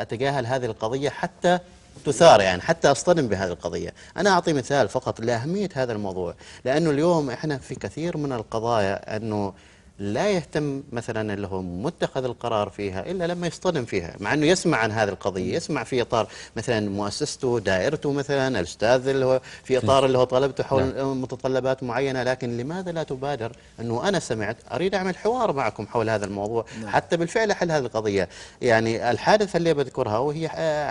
اتجاهل هذه القضيه حتى تثار يعني حتى اصطدم بهذه القضيه، انا اعطي مثال فقط لاهميه هذا الموضوع، لانه اليوم احنا في كثير من القضايا انه لا يهتم مثلا اللي هو متخذ القرار فيها إلا لما يصطدم فيها مع أنه يسمع عن هذه القضية يسمع في إطار مثلا مؤسسته دائرته مثلا الأستاذ اللي هو في إطار اللي هو طلبته حول نعم. متطلبات معينة لكن لماذا لا تبادر أنه أنا سمعت أريد أعمل حوار معكم حول هذا الموضوع نعم. حتى بالفعل أحل هذه القضية يعني الحادثة اللي بذكرها وهي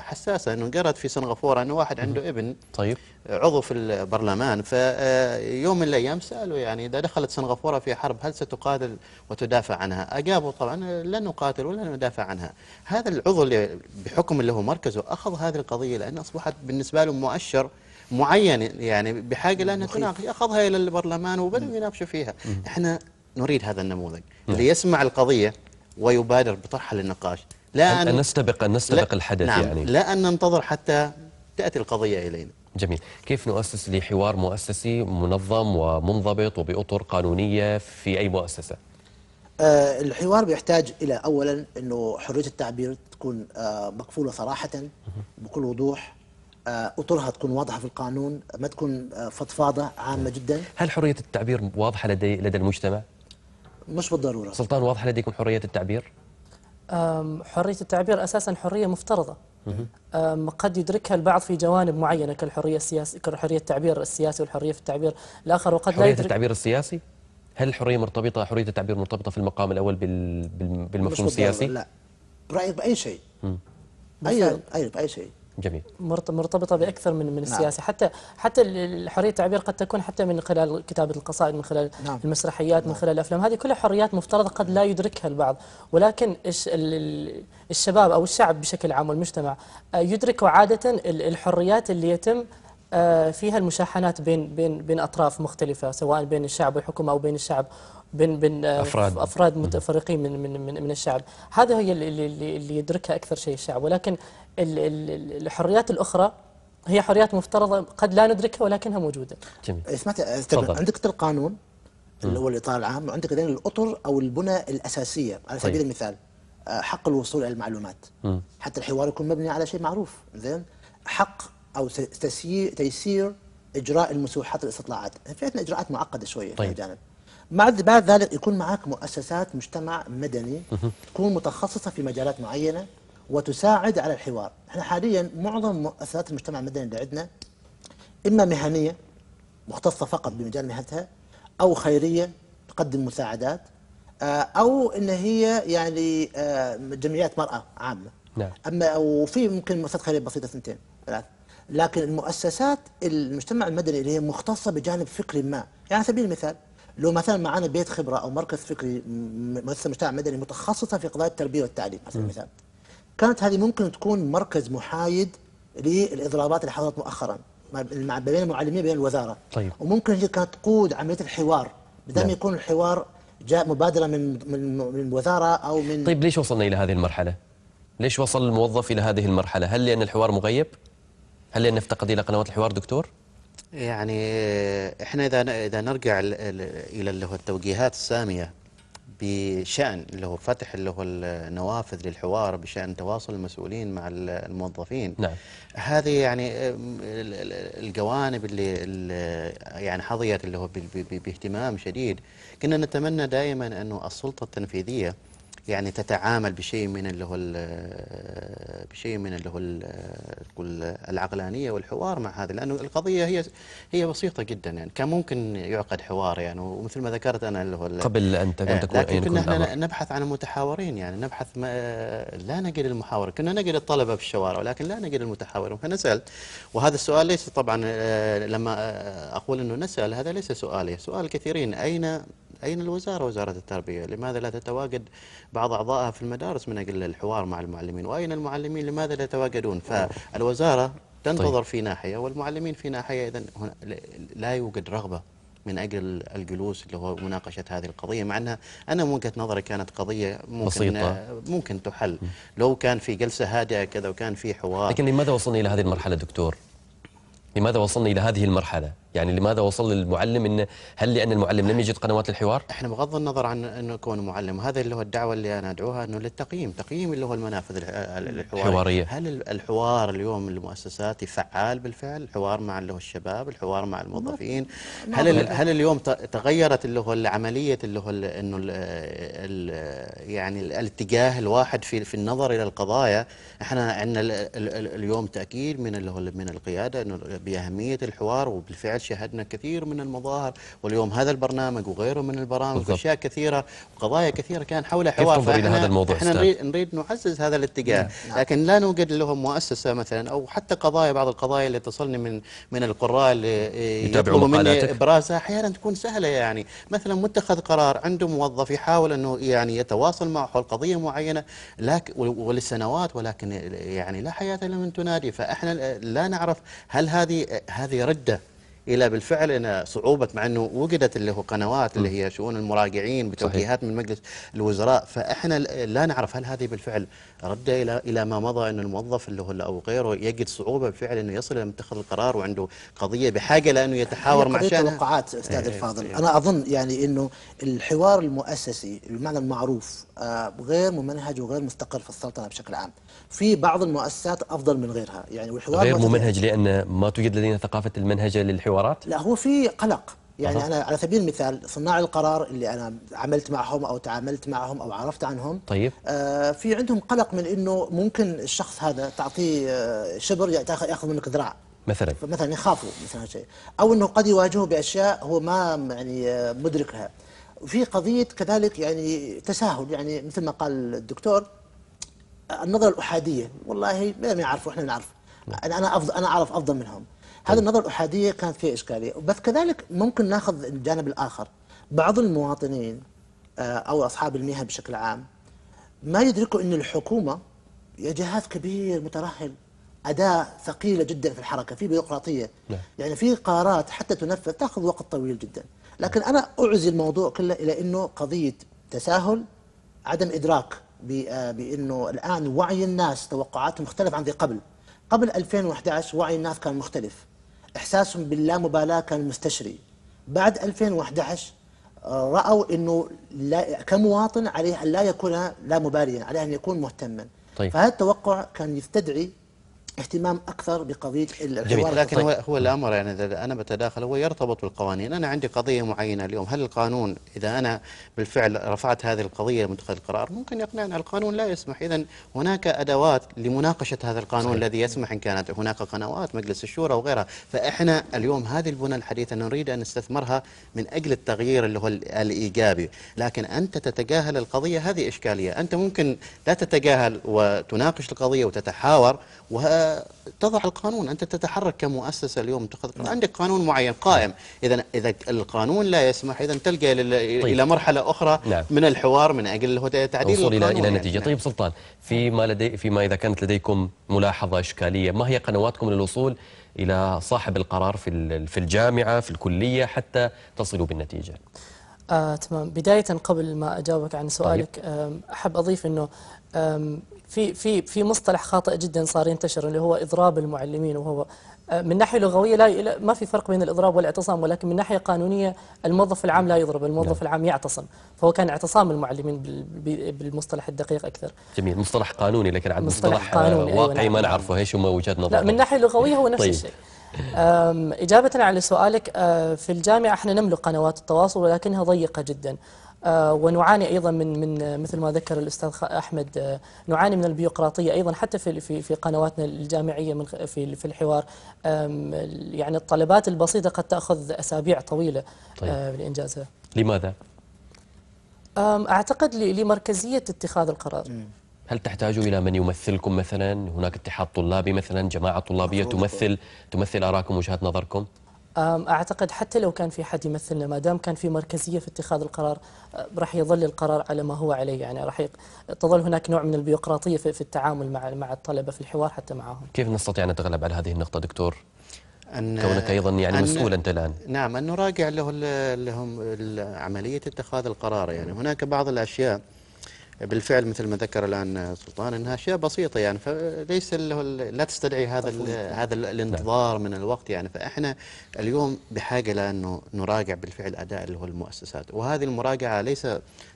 حساسة أنه قرأت في سنغافورة أنه واحد عنده ابن طيب عضو في البرلمان فيوم من الأيام سألوا يعني إذا دخلت سنغافورة في حرب هل ستقاتل وتدافع عنها أجابوا طبعا لن نقاتل ولن ندافع عنها هذا العضو اللي بحكم اللي هو مركزه أخذ هذه القضية لأن أصبحت بالنسبة له مؤشر معين يعني بحاجة لأن نتناقش أخذها إلى البرلمان وبدأوا يناقشوا فيها إحنا نريد هذا النموذج اللي يسمع القضية ويبادر بطرحها للنقاش لا أن, أن نستبق أن نستبق الحدث نعم يعني لا أن ننتظر حتى تأتي القضية إلينا جميل كيف نؤسس لحوار مؤسسي منظم ومنضبط وبأطر قانونية في أي مؤسسة آه، الحوار بيحتاج إلى أولا أنه حرية التعبير تكون آه، مقفولة صراحة بكل وضوح آه، أطرها تكون واضحة في القانون ما تكون فضفاضة عامة جدا هل حرية التعبير واضحة لدي لدى المجتمع؟ مش بالضرورة سلطان واضحة لديكم حرية التعبير؟ حرية التعبير أساسا حرية مفترضة قد يدركها البعض في جوانب معينة كالحرية السياسية كحرية التعبير السياسي والحرية في التعبير الآخر وقد حرية لا يدرك التعبير السياسي هل الحرية مرتبطة حرية التعبير مرتبطة في المقام الأول بالمفهوم السياسي؟ لا رأيك بأي شيء أي أي أيوة، بأي شيء جميل مرتبطه باكثر من من نعم. السياسه نعم. حتى حتى حريه التعبير قد تكون حتى من خلال كتابه القصائد من خلال نعم. المسرحيات نعم. من خلال الافلام هذه كلها حريات مفترضه قد لا يدركها البعض ولكن الشباب او الشعب بشكل عام والمجتمع آه، يدرك عاده الحريات اللي يتم آه، فيها المشاحنات بين بين بين اطراف مختلفه سواء بين الشعب والحكومه او بين الشعب بين بين آه، افراد افراد متفرقين من من من, من الشعب، هذا هي اللي, اللي يدركها اكثر شيء الشعب ولكن الحريات الأخرى هي حريات مفترضة قد لا ندركها ولكنها موجودة جميل إيه، سمعت إيه، عندك القانون اللي هو الإطار العام وعندك بعدين الأطر أو البنى الأساسية على سبيل طيب. المثال آه، حق الوصول إلى المعلومات م. حتى الحوار يكون مبني على شيء معروف زين حق أو تسيير تيسير إجراء المسوحات الاستطلاعات في عندنا إجراءات معقدة شوية طيب. في يعني الجانب بعد بعد ذلك يكون معك مؤسسات مجتمع مدني تكون متخصصة في مجالات معينة وتساعد على الحوار احنا حاليا معظم مؤسسات المجتمع المدني اللي عندنا اما مهنيه مختصه فقط بمجال مهنتها او خيريه تقدم مساعدات آه، او ان هي يعني آه، جمعيات مراه عامه نعم اما وفي ممكن مؤسسات خيريه بسيطه اثنتين ثلاث لكن المؤسسات المجتمع المدني اللي هي مختصه بجانب فكري ما يعني على سبيل المثال لو مثلا معنا بيت خبره او مركز فكري مؤسسه مجتمع مدني متخصصه في قضايا التربيه والتعليم على سبيل المثال كانت هذه ممكن تكون مركز محايد للاضرابات اللي حصلت مؤخرا مع بين المعلمين بين الوزاره طيب. وممكن هي كانت تقود عمليه الحوار بدل ما نعم. يكون الحوار جاء مبادره من من من الوزاره او من طيب ليش وصلنا الى هذه المرحله؟ ليش وصل الموظف الى هذه المرحله؟ هل لان الحوار مغيب؟ هل لان افتقد الى قنوات الحوار دكتور؟ يعني احنا اذا اذا نرجع الى اللي هو التوجيهات الساميه بشأن اللي هو فتح اللي هو النوافذ للحوار بشأن تواصل المسؤولين مع الموظفين نعم. هذه يعني الجوانب اللي, اللي يعني حظيت اللي هو باهتمام شديد كنا نتمنى دائما أنه السلطة التنفيذية يعني تتعامل بشيء من اللي هو بشيء من اللي هو العقلانيه والحوار مع هذه لانه القضيه هي هي بسيطه جدا يعني كان ممكن يعقد حوار يعني ومثل ما ذكرت انا اللي هو قبل ان تكون آه، تكون لكن كنا احنا نبحث عن المتحاورين يعني نبحث ما آه، لا نجد المحاور كنا نجد الطلبه في الشوارع ولكن لا نجد المتحاورين فنسال وهذا السؤال ليس طبعا آه، لما اقول انه نسال هذا ليس سؤالي سؤال كثيرين اين أين الوزارة وزارة التربية لماذا لا تتواجد بعض أعضائها في المدارس من أجل الحوار مع المعلمين وأين المعلمين لماذا لا يتواجدون فالوزارة تنتظر طيب. في ناحية والمعلمين في ناحية إذا لا يوجد رغبة من أجل الجلوس اللي هو مناقشة هذه القضية مع أنها أنا من وجهة نظري كانت قضية ممكن بسيطة. آه، ممكن تحل لو كان في جلسة هادئة كذا وكان في حوار لكن لماذا وصلنا إلى هذه المرحلة دكتور؟ لماذا وصلنا إلى هذه المرحلة؟ يعني لماذا وصل للمعلم انه هل لان المعلم لم يجد قنوات الحوار؟ احنا بغض النظر عن انه يكون معلم، هذا اللي هو الدعوه اللي انا ادعوها انه للتقييم، تقييم اللي هو المنافذ الحواريه هل الحوار اليوم المؤسساتي فعال بالفعل؟ الحوار مع اللي هو الشباب، الحوار مع الموظفين، هل نعم. هل اليوم تغيرت اللي هو عمليه اللي هو انه يعني الاتجاه الواحد في في النظر الى القضايا، احنا عندنا اليوم تاكيد من اللي هو من القياده انه باهميه الحوار وبالفعل شاهدنا كثير من المظاهر واليوم هذا البرنامج وغيره من البرامج بالضبط. كثيره وقضايا كثيره كان حول حوار كيف تنظر هذا الموضوع احنا نريد, نريد نعزز هذا الاتجاه نعم. نعم. لكن لا نوجد لهم مؤسسه مثلا او حتى قضايا بعض القضايا اللي تصلني من من القراء اللي يتابعوا مني ابرازها احيانا تكون سهله يعني مثلا متخذ قرار عنده موظف يحاول انه يعني يتواصل معه حول قضيه معينه لكن ولسنوات ولكن يعني لا حياه لمن تنادي فاحنا لا نعرف هل هذه هذه رده الى بالفعل ان صعوبه مع انه وجدت اللي هو قنوات اللي هي شؤون المراجعين بتوجيهات من مجلس الوزراء فاحنا لا نعرف هل هذه بالفعل رد الى الى ما مضى ان الموظف اللي هو او غيره يجد صعوبه بفعل انه يصل الى متخذ القرار وعنده قضيه بحاجه لانه يتحاور مع شان توقعات استاذ إيه، إيه، الفاضل إيه. انا اظن يعني انه الحوار المؤسسي بالمعنى المعروف آه، غير ممنهج وغير مستقر في السلطنه بشكل عام في بعض المؤسسات افضل من غيرها يعني والحوار غير ممنهج لان ما توجد لدينا ثقافه المنهجه للحوارات لا هو في قلق يعني أنا على سبيل المثال صناع القرار اللي أنا عملت معهم أو تعاملت معهم أو عرفت عنهم طيب آه في عندهم قلق من أنه ممكن الشخص هذا تعطيه آه، شبر يعني ياخذ منك ذراع مثلا فمثلا يخافوا مثلا شيء أو أنه قد يواجهه بأشياء هو ما يعني آه، مدركها وفي قضية كذلك يعني تساهل يعني مثل ما قال الدكتور النظرة الأحادية والله ما يعرفوا احنا نعرف نعم. أنا أنا أعرف أفضل منهم هذه طيب. النظرة الأحادية كانت فيها إشكالية بس كذلك ممكن ناخذ الجانب الآخر بعض المواطنين آه، أو أصحاب المهن بشكل عام ما يدركوا أن الحكومة جهاز كبير مترهل أداة ثقيلة جدا في الحركة في بيروقراطية نعم. يعني في قرارات حتى تنفذ تأخذ وقت طويل جدا لكن أنا أعزي الموضوع كله إلى أنه قضية تساهل عدم إدراك آه، بأنه الآن وعي الناس توقعاتهم مختلف عن ذي قبل قبل 2011 وعي الناس كان مختلف إحساسهم باللامبالاة كان مستشري بعد 2011 آه، رأوا أنه لا كمواطن عليه أن لا يكون لا مباليا عليه أن يكون مهتما طيب. فهذا التوقع كان يستدعي اهتمام اكثر بقضيه الحوار جميل لكن هو, طيب. هو الامر يعني اذا انا بتداخل هو يرتبط بالقوانين، انا عندي قضيه معينه اليوم، هل القانون اذا انا بالفعل رفعت هذه القضيه لمتخذ القرار ممكن يقنعنا القانون لا يسمح، اذا هناك ادوات لمناقشه هذا القانون صحيح. الذي يسمح ان كانت هناك قنوات مجلس الشورى وغيرها، فاحنا اليوم هذه البنى الحديثه نريد ان نستثمرها من اجل التغيير اللي هو الايجابي، لكن انت تتجاهل القضيه هذه اشكاليه، انت ممكن لا تتجاهل وتناقش القضيه وتتحاور وها تضع القانون أنت تتحرك كمؤسسة اليوم تخذ نعم. عندك قانون معين قائم إذا إذا القانون لا يسمح إذا تلقى طيب. إلى مرحلة أخرى نعم. من الحوار من أجل تعديل القانون إلى إلى يعني. نتيجة يعني. طيب سلطان فيما لدي فيما إذا كانت لديكم ملاحظة إشكالية ما هي قنواتكم للوصول إلى صاحب القرار في في الجامعة في الكلية حتى تصلوا بالنتيجة آه، تمام بداية قبل ما أجاوبك عن سؤالك طيب. أحب أضيف أنه في في في مصطلح خاطئ جدا صار ينتشر اللي هو اضراب المعلمين وهو آه، من ناحيه لغويه لا ما في فرق بين الاضراب والاعتصام ولكن من ناحيه قانونيه الموظف العام لا يضرب الموظف نعم. العام يعتصم فهو كان اعتصام المعلمين بالمصطلح الدقيق اكثر جميل مصطلح قانوني لكن عاد مصطلح, مصطلح آه، قانوني أيوة، واقعي أيوة ما نعم. نعرفه ايش هو وجهه نظر لا من ناحيه لغويه هو نفس طيب. الشيء إجابة على سؤالك آه، في الجامعة احنا نملك قنوات التواصل ولكنها ضيقة جدا آه، ونعاني ايضا من من مثل ما ذكر الاستاذ احمد آه، نعاني من البيروقراطيه ايضا حتى في في في قنواتنا الجامعيه من في في الحوار يعني الطلبات البسيطه قد تاخذ اسابيع طويله آه، طيب. لانجازها لماذا اعتقد لمركزيه اتخاذ القرار هل تحتاجوا الى من يمثلكم مثلا هناك اتحاد طلابي مثلا جماعه طلابيه تمثل تمثل اراءكم وجهات نظركم اعتقد حتى لو كان في حد يمثلنا ما دام كان في مركزيه في اتخاذ القرار أه، راح يظل القرار على ما هو عليه يعني راح تظل هناك نوع من البيروقراطيه في التعامل مع مع الطلبه في الحوار حتى معهم. كيف نستطيع ان نتغلب على هذه النقطه دكتور؟ أن كونك ايضا يعني أن مسؤول انت الان نعم ان نراجع لهم عمليه اتخاذ القرار يعني هناك بعض الاشياء بالفعل مثل ما ذكر الان سلطان انها اشياء بسيطه يعني فليس لا تستدعي هذا هذا الانتظار من الوقت يعني فاحنا اليوم بحاجه لانه نراجع بالفعل اداء اللي هو المؤسسات وهذه المراجعه ليس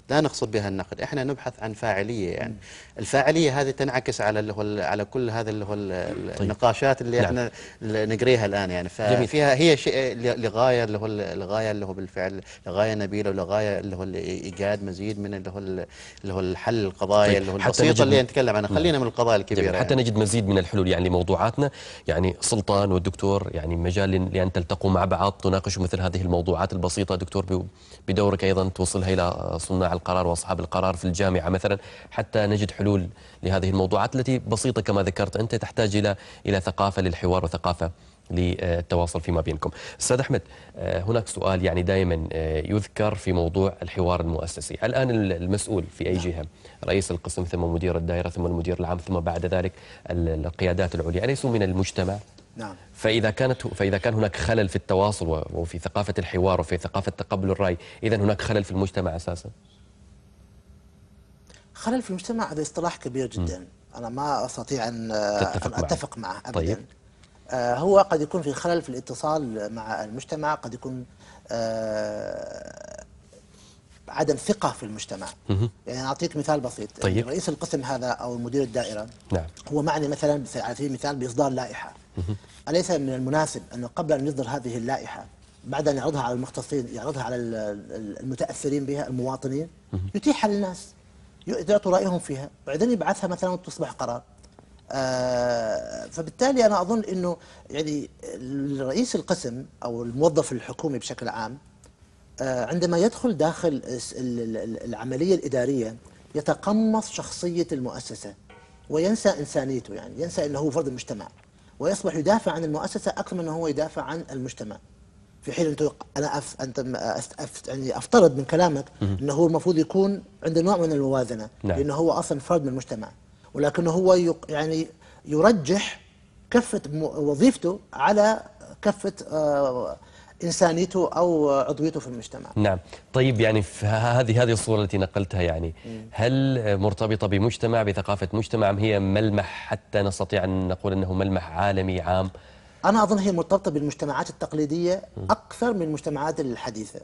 لا نقصد بها النقد احنا نبحث عن فاعليه يعني الفاعليه هذه تنعكس على اللي هو على كل هذا اللي هو طيب. النقاشات اللي نعم. احنا نقريها الان يعني ففيها هي شيء لغايه اللي هو لغايه اللي هو بالفعل لغايه نبيله ولغايه اللي هو ايجاد مزيد من اللي هو اللي هو الحل القضايا طيب. اللي هو البسيطه اللي نتكلم عنها خلينا من القضايا الكبيره حتى يعني. نجد مزيد من الحلول يعني لموضوعاتنا يعني سلطان والدكتور يعني مجال لان تلتقوا مع بعض تناقشوا مثل هذه الموضوعات البسيطه دكتور بدورك ايضا توصلها الى صناع القرار واصحاب القرار في الجامعه مثلا حتى نجد حلول لهذه الموضوعات التي بسيطه كما ذكرت انت تحتاج الى الى ثقافه للحوار وثقافه للتواصل فيما بينكم. استاذ احمد آه، هناك سؤال يعني دائما آه، يذكر في موضوع الحوار المؤسسي، الان المسؤول في اي جهه رئيس القسم ثم مدير الدائره ثم المدير العام ثم بعد ذلك القيادات العليا، اليسوا من المجتمع؟ نعم فاذا كانت فاذا كان هناك خلل في التواصل وفي ثقافه الحوار وفي ثقافه تقبل الراي، اذا هناك خلل في المجتمع اساسا؟ خلل في المجتمع هذا اصطلاح كبير جدا م. أنا ما أستطيع أن أتفق, آه، أتفق معه, أبدا طيب. آه، هو قد يكون في خلل في الاتصال مع المجتمع قد يكون آه، عدم ثقة في المجتمع يعني أعطيك مثال بسيط يعني طيب. رئيس القسم هذا أو مدير الدائرة نعم. هو معني مثلا على سبيل المثال بإصدار لائحة أليس من المناسب أنه قبل أن يصدر هذه اللائحة بعد أن يعرضها على المختصين يعرضها على المتأثرين بها المواطنين يتيحها للناس يعطوا رأيهم فيها بعدين يبعثها مثلا وتصبح قرار آه، فبالتالي أنا أظن أنه يعني رئيس القسم أو الموظف الحكومي بشكل عام آه، عندما يدخل داخل العملية الإدارية يتقمص شخصية المؤسسة وينسى إنسانيته يعني ينسى أنه هو فرد المجتمع ويصبح يدافع عن المؤسسة أكثر من هو يدافع عن المجتمع في حين انت انا أف انت أف يعني افترض من كلامك انه هو المفروض يكون عنده نوع من الموازنه نعم. لانه هو اصلا فرد من المجتمع ولكنه هو يعني يرجح كفه وظيفته على كفه آه، انسانيته او عضويته في المجتمع. نعم، طيب يعني هذه هذه الصوره التي نقلتها يعني هل مرتبطه بمجتمع بثقافه مجتمع ام هي ملمح حتى نستطيع ان نقول انه ملمح عالمي عام؟ أنا أظن هي مرتبطة بالمجتمعات التقليدية أكثر من المجتمعات الحديثة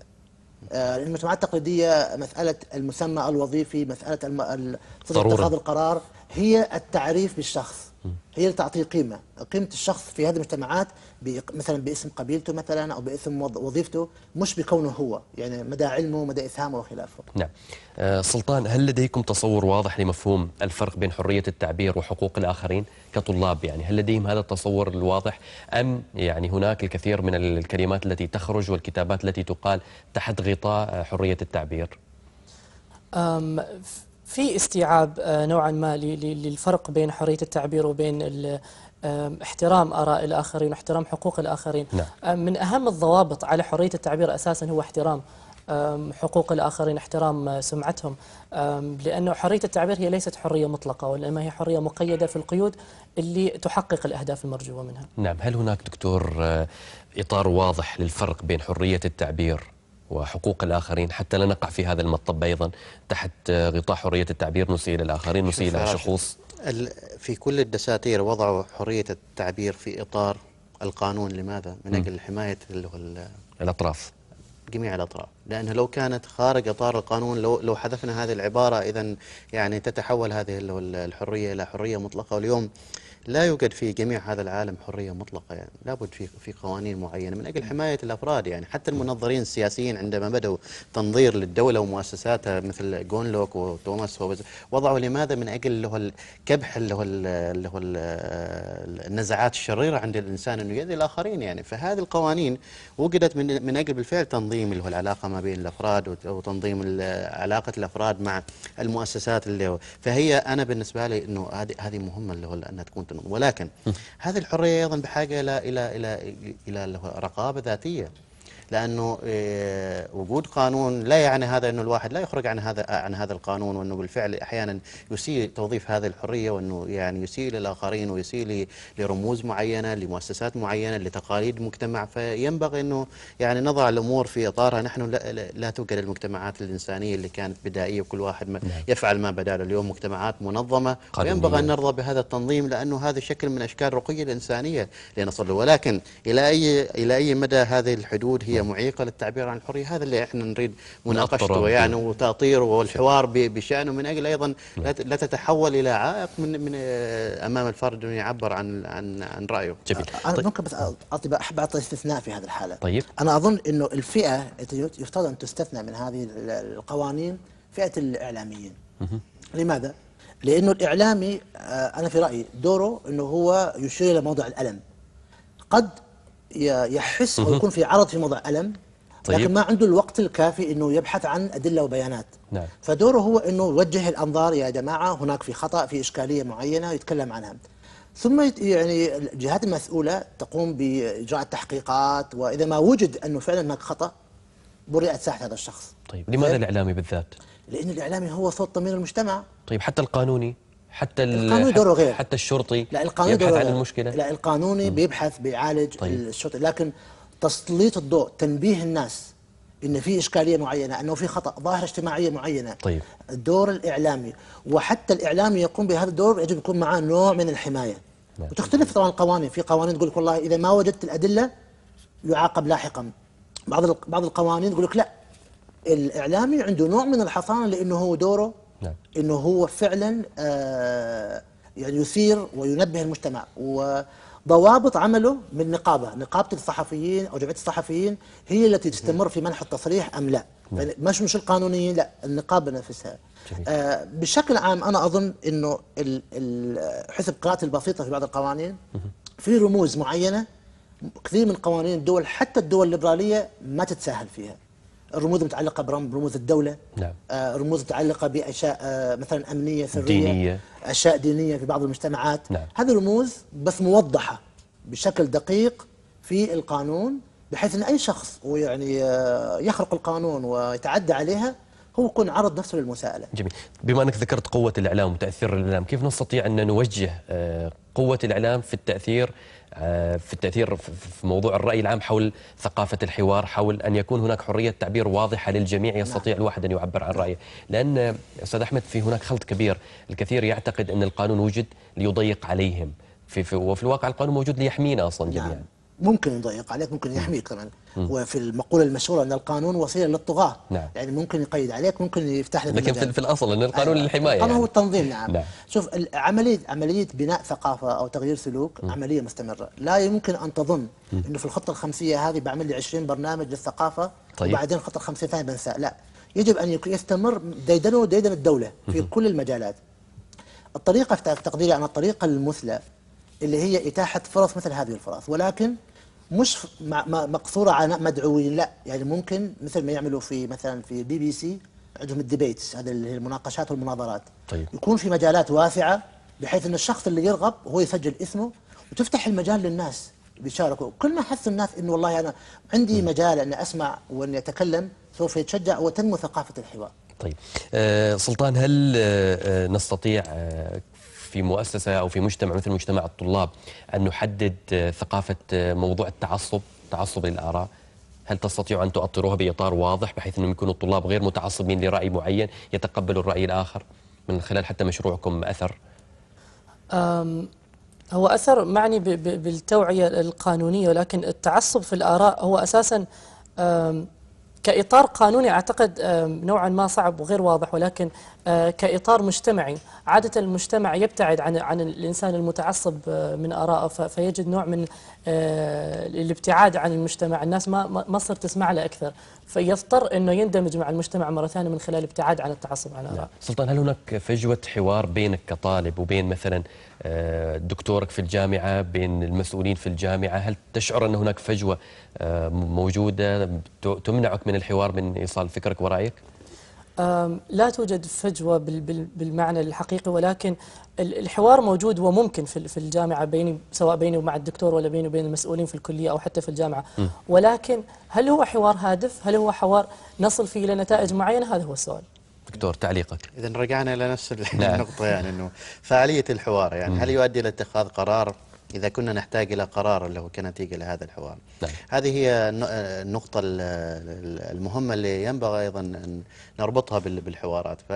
آه، المجتمعات التقليدية مسألة المسمى الوظيفي مسألة اتخاذ القرار هي التعريف بالشخص هي اللي تعطيه قيمه، قيمه الشخص في هذه المجتمعات مثلا باسم قبيلته مثلا او باسم وظيفته مش بكونه هو، يعني مدى علمه مدى اسهامه وخلافه. نعم. آه سلطان هل لديكم تصور واضح لمفهوم الفرق بين حريه التعبير وحقوق الاخرين كطلاب يعني هل لديهم هذا التصور الواضح ام يعني هناك الكثير من الكلمات التي تخرج والكتابات التي تقال تحت غطاء حريه التعبير؟ في استيعاب آه، نوعا ما للفرق بين حرية التعبير وبين آه، احترام آراء الآخرين واحترام حقوق الآخرين نعم. آه، من أهم الضوابط على حرية التعبير أساسا هو احترام حقوق الآخرين احترام سمعتهم لأنه حرية التعبير هي ليست حرية مطلقة وإنما هي حرية مقيدة في القيود اللي تحقق الأهداف المرجوة منها نعم هل هناك دكتور إطار واضح للفرق بين حرية التعبير وحقوق الآخرين حتى لا نقع في هذا المطب أيضا تحت غطاء حرية التعبير نسيء إلى الآخرين نسيء إلى شخوص في كل الدساتير وضعوا حرية التعبير في إطار القانون لماذا؟ من أجل حماية الأطراف جميع الأطراف لأنها لو كانت خارج إطار القانون لو, لو حذفنا هذه العبارة إذا يعني تتحول هذه الحرية إلى حرية مطلقة واليوم لا يوجد في جميع هذا العالم حرية مطلقة يعني لابد في في قوانين معينة من أجل حماية الأفراد يعني حتى المنظرين السياسيين عندما بدأوا تنظير للدولة ومؤسساتها مثل جونلوك وتوماس هوبز وضعوا لماذا من أجل اللي هو الكبح اللي هو اللي هو النزعات الشريرة عند الإنسان أنه يؤذي الآخرين يعني فهذه القوانين وجدت من من أجل بالفعل تنظيم اللي هو العلاقة ما بين الأفراد وتنظيم علاقة الأفراد مع المؤسسات اللي هو فهي أنا بالنسبة لي أنه هذه هذه مهمة اللي هو انها تكون ولكن هذه الحريه ايضا بحاجه الى الى الى الى, إلى رقابه ذاتيه لانه آه، وجود قانون لا يعني هذا انه الواحد لا يخرج عن هذا عن هذا القانون وانه بالفعل احيانا يسيء توظيف هذه الحريه وانه يعني يسيء للاخرين ويسيء لرموز معينه لمؤسسات معينه لتقاليد مجتمع فينبغي انه يعني نضع الامور في اطارها نحن لا, لا توجد المجتمعات الانسانيه اللي كانت بدائيه وكل واحد ما نعم. يفعل ما بداله اليوم مجتمعات منظمه وينبغي ان يعني. نرضى بهذا التنظيم لانه هذا شكل من اشكال الرقيه الانسانيه لنصل ولكن الى اي الى اي مدى هذه الحدود هي عقلية معيقة للتعبير عن الحرية هذا اللي احنا نريد مناقشته يعني وتأطيره والحوار بشأنه من أجل أيضا لا تتحول إلى عائق من, من آه، أمام الفرد أن يعبر عن عن عن رأيه جميل أنا طيب. ممكن بس أعطي أحب أعطي استثناء في هذه الحالة طيب أنا أظن أنه الفئة يفترض أن تستثنى من هذه القوانين فئة الإعلاميين لماذا؟ لأنه الإعلامي آه، أنا في رأيي دوره أنه هو يشير إلى موضع الألم قد يحس او يكون في عرض في موضع الم طيب. لكن ما عنده الوقت الكافي انه يبحث عن ادله وبيانات نعم. فدوره هو انه يوجه الانظار يا جماعه هناك في خطا في اشكاليه معينه يتكلم عنها ثم يعني الجهات المسؤوله تقوم باجراء التحقيقات واذا ما وجد انه فعلا هناك خطا برئت ساحه هذا الشخص طيب لماذا الاعلامي بالذات لان الاعلامي هو صوت ضمير المجتمع طيب حتى القانوني حتى القانون دوره غير حتى الشرطي لا القانون يبحث عن المشكله لا القانوني مم. بيبحث بيعالج طيب. الشرطي لكن تسليط الضوء تنبيه الناس ان في اشكاليه معينه انه في خطا ظاهره اجتماعيه معينه طيب الدور الاعلامي وحتى الاعلامي يقوم بهذا الدور يجب يكون معاه نوع من الحمايه نعم. وتختلف طبعا القوانين في قوانين تقول لك والله اذا ما وجدت الادله يعاقب لاحقا بعض بعض القوانين تقول لك لا الاعلامي عنده نوع من الحصانه لانه هو دوره نعم. انه هو فعلا آه، يعني يثير وينبه المجتمع وضوابط عمله من نقابه، نقابه الصحفيين او جمعيه الصحفيين هي التي تستمر في منح التصريح ام لا، نعم. يعني مش مش القانونيين لا النقابه نفسها. آه بشكل عام انا اظن انه حسب قراءتي البسيطه في بعض القوانين في رموز معينه كثير من قوانين الدول حتى الدول الليبراليه ما تتساهل فيها. الرموز المتعلقة برموز الدوله نعم. آه رموز متعلقه باشياء آه مثلا امنيه سريه دينيه اشياء دينيه في بعض المجتمعات نعم. هذه الرموز بس موضحه بشكل دقيق في القانون بحيث ان اي شخص ويعني آه يخرق القانون ويتعدى عليها هو يكون عرض نفسه للمساءله. جميل، بما انك ذكرت قوه الاعلام وتاثير الاعلام، كيف نستطيع ان نوجه آه، قوة الإعلام في التأثير آه، في التأثير في موضوع الرأي العام حول ثقافة الحوار حول أن يكون هناك حرية تعبير واضحة للجميع نعم. يستطيع الواحد أن يعبر عن رأيه لأن أستاذ أحمد في هناك خلط كبير الكثير يعتقد أن القانون وجد ليضيق عليهم في, في وفي الواقع القانون موجود ليحمينا أصلا نعم. جميعا ممكن يضيق عليك ممكن يحميك طبعا وفي المقولة المشهورة أن القانون وسيلة للطغاة نعم. يعني ممكن يقيد عليك ممكن يفتح لك لكن في الأصل أن القانون أيوة. للحماية القانون يعني. هو التنظيم نعم, نعم. شوف عملية عملية بناء ثقافة أو تغيير سلوك م. عملية مستمرة لا يمكن أن تظن أنه في الخطة الخمسية هذه بعمل لي 20 برنامج للثقافة طيب. وبعدين الخطة الخمسية ثانية بنسى لا يجب أن يستمر ديدنه ديدن الدولة في م. كل المجالات الطريقة في تقديري أنا الطريقة المثلى اللي هي إتاحة فرص مثل هذه الفرص ولكن مش مقصورة على مدعوين لا يعني ممكن مثل ما يعملوا في مثلا في بي بي سي عندهم الديبيتس هذه اللي هي المناقشات والمناظرات طيب. يكون في مجالات واسعة بحيث أن الشخص اللي يرغب هو يسجل اسمه وتفتح المجال للناس بيشاركوا كل ما حث الناس انه والله انا عندي م. مجال اني اسمع واني اتكلم سوف يتشجع وتنمو ثقافه الحوار. طيب آه سلطان هل آه, آه، نستطيع آه في مؤسسة أو في مجتمع مثل مجتمع الطلاب أن نحدد آه، ثقافة آه، موضوع التعصب تعصب للآراء هل تستطيع أن تؤطروها بإطار واضح بحيث أنهم يكونوا الطلاب غير متعصبين لرأي معين يتقبلوا الرأي الآخر من خلال حتى مشروعكم أثر هو أثر معني بالتوعية القانونية ولكن التعصب في الآراء هو أساسا كإطار قانوني أعتقد آه، نوعا ما صعب وغير واضح ولكن آه، كإطار مجتمعي عادة المجتمع يبتعد عن عن الإنسان المتعصب آه، من آرائه فيجد نوع من الابتعاد عن المجتمع الناس ما ما صرت تسمع له أكثر فيضطر أنه يندمج مع المجتمع مرة ثانية من خلال ابتعاد عن التعصب على الآراء سلطان هل هناك فجوة حوار بينك كطالب وبين مثلا آه، دكتورك في الجامعة بين المسؤولين في الجامعة هل تشعر أن هناك فجوة آه، موجودة تمنعك من الحوار من إيصال فكرك ورأيك؟ لا توجد فجوة بالمعنى الحقيقي ولكن الحوار موجود وممكن في الجامعة بيني سواء بيني ومع الدكتور ولا بيني وبين المسؤولين في الكلية أو حتى في الجامعة ولكن هل هو حوار هادف؟ هل هو حوار نصل فيه إلى نتائج معينة؟ هذا هو السؤال دكتور تعليقك اذا رجعنا الى نفس النقطه يعني انه فعاليه الحوار يعني هل يؤدي الى اتخاذ قرار إذا كنا نحتاج إلى قرار اللي هو كنتيجة لهذا الحوار نعم. هذه هي النقطة المهمة اللي ينبغي أيضا أن نربطها بالحوارات ف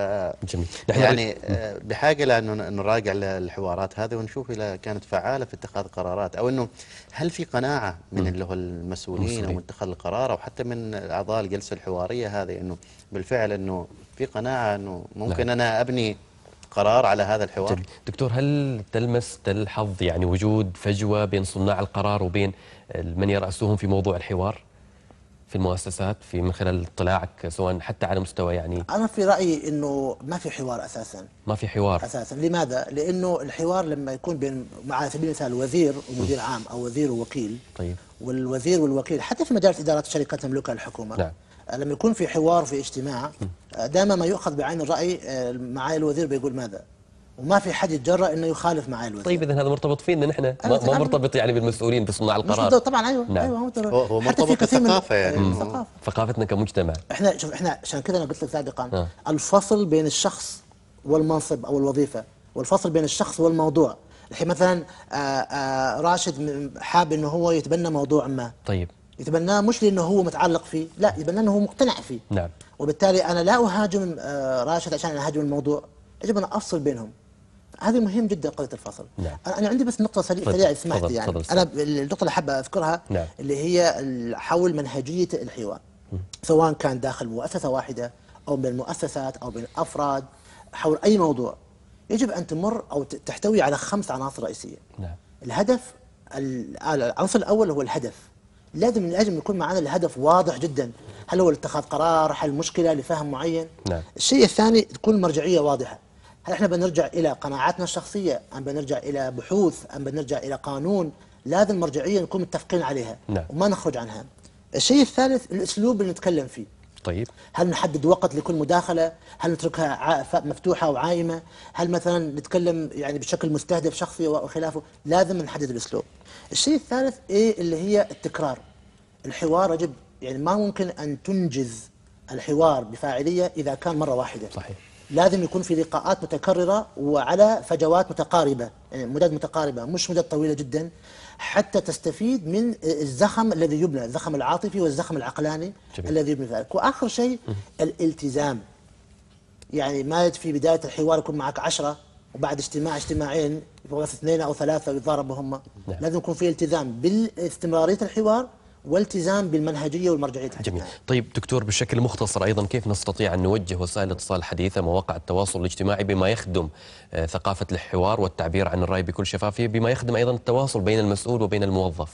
جميل. يعني, يعني آه، بحاجة لأن نراجع الحوارات هذه ونشوف إذا كانت فعالة في اتخاذ قرارات أو أنه هل في قناعة من اللي هو المسؤولين أو اتخاذ القرار أو حتى من أعضاء الجلسة الحوارية هذه أنه بالفعل أنه في قناعة أنه ممكن نعم. أنا أبني قرار على هذا الحوار جميل. دكتور هل تلمس تلحظ يعني وجود فجوة بين صناع القرار وبين من يرأسوهم في موضوع الحوار في المؤسسات في من خلال اطلاعك سواء حتى على مستوى يعني أنا في رأيي أنه ما في حوار أساسا ما في حوار أساسا لماذا؟ لأنه الحوار لما يكون بين على سبيل المثال وزير ومدير عام أو وزير ووكيل طيب والوزير والوكيل حتى في مجال إدارة الشركات تملكها الحكومة نعم لما يكون في حوار في اجتماع دائما ما يؤخذ بعين الرأي آه، معالي الوزير بيقول ماذا وما في حد يتجرأ انه يخالف معالي الوزير طيب اذا هذا مرتبط فينا نحن ما مرتبط يعني بالمسؤولين بصناع القرار طبعا ايوه نعم. ايوه هو مرتبط في بالثقافه يعني الثقافه ثقافتنا كمجتمع احنا شوف احنا عشان كذا انا قلت لك سابقا آه. الفصل بين الشخص والمنصب او الوظيفه والفصل بين الشخص والموضوع الحين مثلا آآ آه، آآ آه، راشد حاب انه هو يتبنى موضوع ما طيب يتبناه مش لانه هو متعلق فيه لا يتبناه انه هو مقتنع فيه نعم وبالتالي انا لا اهاجم آه، راشد عشان اهاجم الموضوع يجب ان افصل بينهم هذا مهم جدا قضيه الفصل نعم. انا عندي بس نقطه سريعه سريع سمحت فضل يعني فضل انا النقطه اللي حابه اذكرها نعم. اللي هي حول منهجيه الحوار م. سواء كان داخل مؤسسه واحده او بين مؤسسات او بين افراد حول اي موضوع يجب ان تمر او تحتوي على خمس عناصر رئيسيه نعم. الهدف العنصر الاول هو الهدف لازم لازم يكون معنا الهدف واضح جدا هل هو اتخاذ قرار حل مشكله لفهم معين نعم. الشيء الثاني تكون المرجعيه واضحه هل احنا بنرجع الى قناعاتنا الشخصيه ام بنرجع الى بحوث ام بنرجع الى قانون لازم مرجعيه نكون متفقين عليها نعم. وما نخرج عنها الشيء الثالث الاسلوب اللي نتكلم فيه طيب هل نحدد وقت لكل مداخله هل نتركها مفتوحه وعايمه هل مثلا نتكلم يعني بشكل مستهدف شخصي وخلافه لازم نحدد الاسلوب الشيء الثالث ايه اللي هي التكرار الحوار يجب يعني ما ممكن ان تنجز الحوار بفاعليه اذا كان مره واحده صحيح لازم يكون في لقاءات متكرره وعلى فجوات متقاربه يعني مدد متقاربه مش مدد طويله جدا حتى تستفيد من الزخم الذي يبنى الزخم العاطفي والزخم العقلاني جميل. الذي يبنى ذلك وآخر شيء الالتزام يعني ما في بداية الحوار يكون معك عشرة وبعد اجتماع اجتماعين يبغى اثنين أو ثلاثة يضاربهم هم نعم. لازم يكون في التزام باستمرارية الحوار والتزام بالمنهجية والمرجعية جميل طيب دكتور بشكل مختصر أيضا كيف نستطيع أن نوجه وسائل الاتصال الحديثة مواقع التواصل الاجتماعي بما يخدم آه، ثقافة الحوار والتعبير عن الرأي بكل شفافية بما يخدم أيضا التواصل بين المسؤول وبين الموظف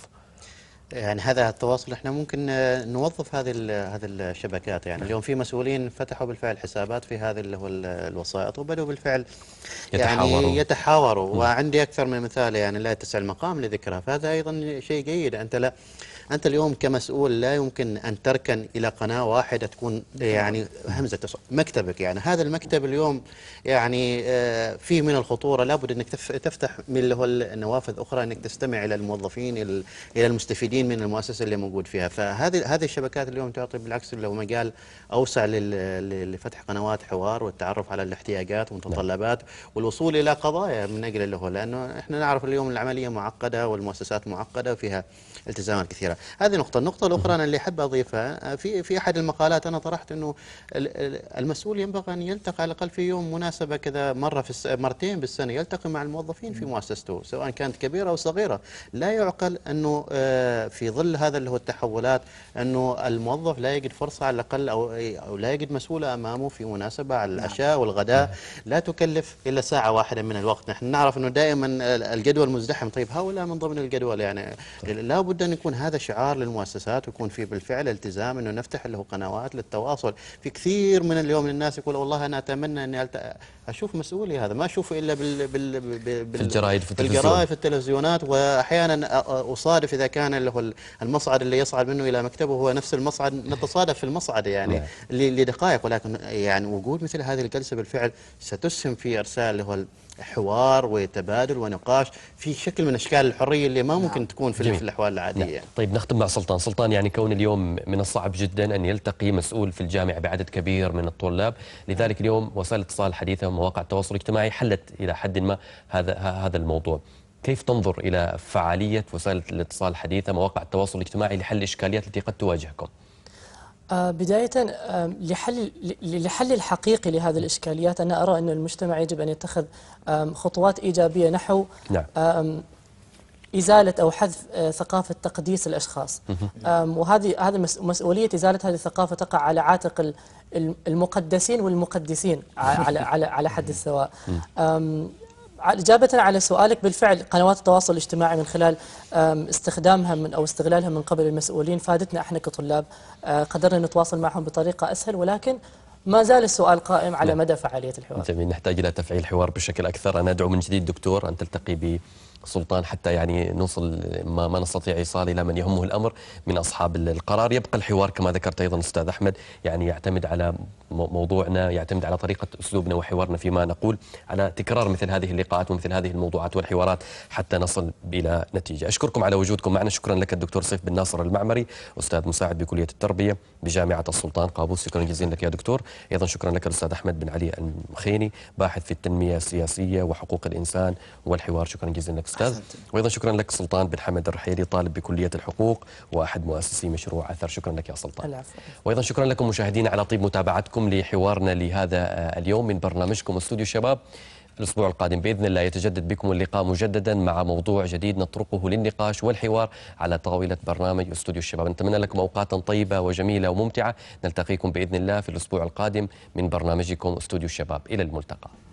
يعني هذا التواصل احنا ممكن آه، نوظف هذه هذه الشبكات يعني اليوم في مسؤولين فتحوا بالفعل حسابات في هذه اللي هو الوسائط وبدوا بالفعل يتحاوروا. يعني يتحاوروا وعندي اكثر من مثال يعني لا يتسع المقام لذكرها فهذا ايضا شيء جيد انت لا أنت اليوم كمسؤول لا يمكن أن تركن إلى قناة واحدة تكون يعني همزة مكتبك يعني هذا المكتب اليوم يعني آه، فيه من الخطورة لابد أنك تفتح من اللي هو النوافذ أخرى أنك تستمع إلى الموظفين إلى المستفيدين من المؤسسة اللي موجود فيها فهذه هذه الشبكات اليوم تعطي بالعكس لو مجال أوسع لفتح قنوات حوار والتعرف على الاحتياجات والمتطلبات والوصول إلى قضايا من أجل اللي هو لأنه إحنا نعرف اليوم العملية معقدة والمؤسسات معقدة وفيها التزامات كثيرة هذه نقطة النقطة الأخرى أنا اللي أحب أضيفها في في أحد المقالات أنا طرحت أنه المسؤول ينبغي أن يلتقي على الأقل في يوم مناسبة كذا مرة في مرتين بالسنة يلتقي مع الموظفين في مؤسسته سواء كانت كبيرة أو صغيرة لا يعقل أنه آه، في ظل هذا اللي هو التحولات أنه الموظف لا يجد فرصة على الأقل أو لا يجد مسؤولة أمامه في مناسبة على نعم. العشاء والغداء نعم. لا تكلف إلا ساعة واحدة من الوقت نحن نعرف أنه دائما الجدول مزدحم طيب هؤلاء من ضمن الجدول يعني طيب. لابد أن يكون هذا شعار للمؤسسات ويكون في بالفعل التزام انه نفتح له قنوات للتواصل في كثير من اليوم الناس يقول والله انا اتمنى اني اشوف مسؤولي هذا ما اشوفه الا بال... بال... بال... الجرايد في التلفزيون الجرايد في التلفزيونات واحيانا اصادف اذا كان له المصعد اللي يصعد منه الى مكتبه هو نفس المصعد نتصادف في المصعد يعني نعم. لدقائق ولكن يعني وجود مثل هذه الجلسه بالفعل ستسهم في ارسال له حوار وتبادل ونقاش في شكل من اشكال الحريه اللي ما ممكن نعم. تكون في, جميل. الاحوال العاديه نعم. طيب نختم مع سلطان سلطان يعني كون اليوم من الصعب جدا ان يلتقي مسؤول في الجامعه بعدد كبير من الطلاب لذلك اليوم وسائل الاتصال الحديثه ومواقع التواصل الاجتماعي حلت الى حد ما هذا هذا الموضوع كيف تنظر الى فعاليه وسائل الاتصال الحديثه مواقع التواصل الاجتماعي لحل الاشكاليات التي قد تواجهكم آه، بداية آه، لحل للحل الحقيقي لهذه الإشكاليات أنا أرى أن المجتمع يجب أن يتخذ خطوات إيجابية نحو نعم. إزالة أو حذف آه، ثقافة تقديس الأشخاص وهذه هذا مسؤولية إزالة هذه الثقافة تقع على عاتق المقدسين والمقدسين على على على حد السواء إجابة على سؤالك بالفعل قنوات التواصل الاجتماعي من خلال استخدامها من أو استغلالها من قبل المسؤولين فادتنا احنا كطلاب آه، قدرنا نتواصل معهم بطريقة أسهل ولكن ما زال السؤال قائم على نعم. مدى فعالية الحوار جميل نحتاج إلى تفعيل الحوار بشكل أكثر أنا أدعو من جديد دكتور أن تلتقي بي سلطان حتى يعني نوصل ما, ما نستطيع ايصال الى من يهمه الامر من اصحاب القرار يبقى الحوار كما ذكرت ايضا استاذ احمد يعني يعتمد على موضوعنا يعتمد على طريقه اسلوبنا وحوارنا فيما نقول على تكرار مثل هذه اللقاءات ومثل هذه الموضوعات والحوارات حتى نصل الى نتيجه اشكركم على وجودكم معنا شكرا لك الدكتور سيف بن ناصر المعمري استاذ مساعد بكليه التربيه بجامعه السلطان قابوس شكرا جزيلا لك يا دكتور ايضا شكرا لك الاستاذ احمد بن علي المخيني باحث في التنميه السياسيه وحقوق الانسان والحوار شكرا جزيلا لك أستاذ أحسنت. وأيضا شكرا لك سلطان بن حمد الرحيلي طالب بكلية الحقوق وأحد مؤسسي مشروع أثر شكرا لك يا سلطان العفو. وأيضا شكرا لكم مشاهدينا على طيب متابعتكم لحوارنا لهذا آه، اليوم من برنامجكم استوديو الشباب الأسبوع القادم بإذن الله يتجدد بكم اللقاء مجددا مع موضوع جديد نطرقه للنقاش والحوار على طاولة برنامج استوديو الشباب نتمنى لكم أوقاتا طيبة وجميلة وممتعة نلتقيكم بإذن الله في الأسبوع القادم من برنامجكم استوديو الشباب إلى الملتقى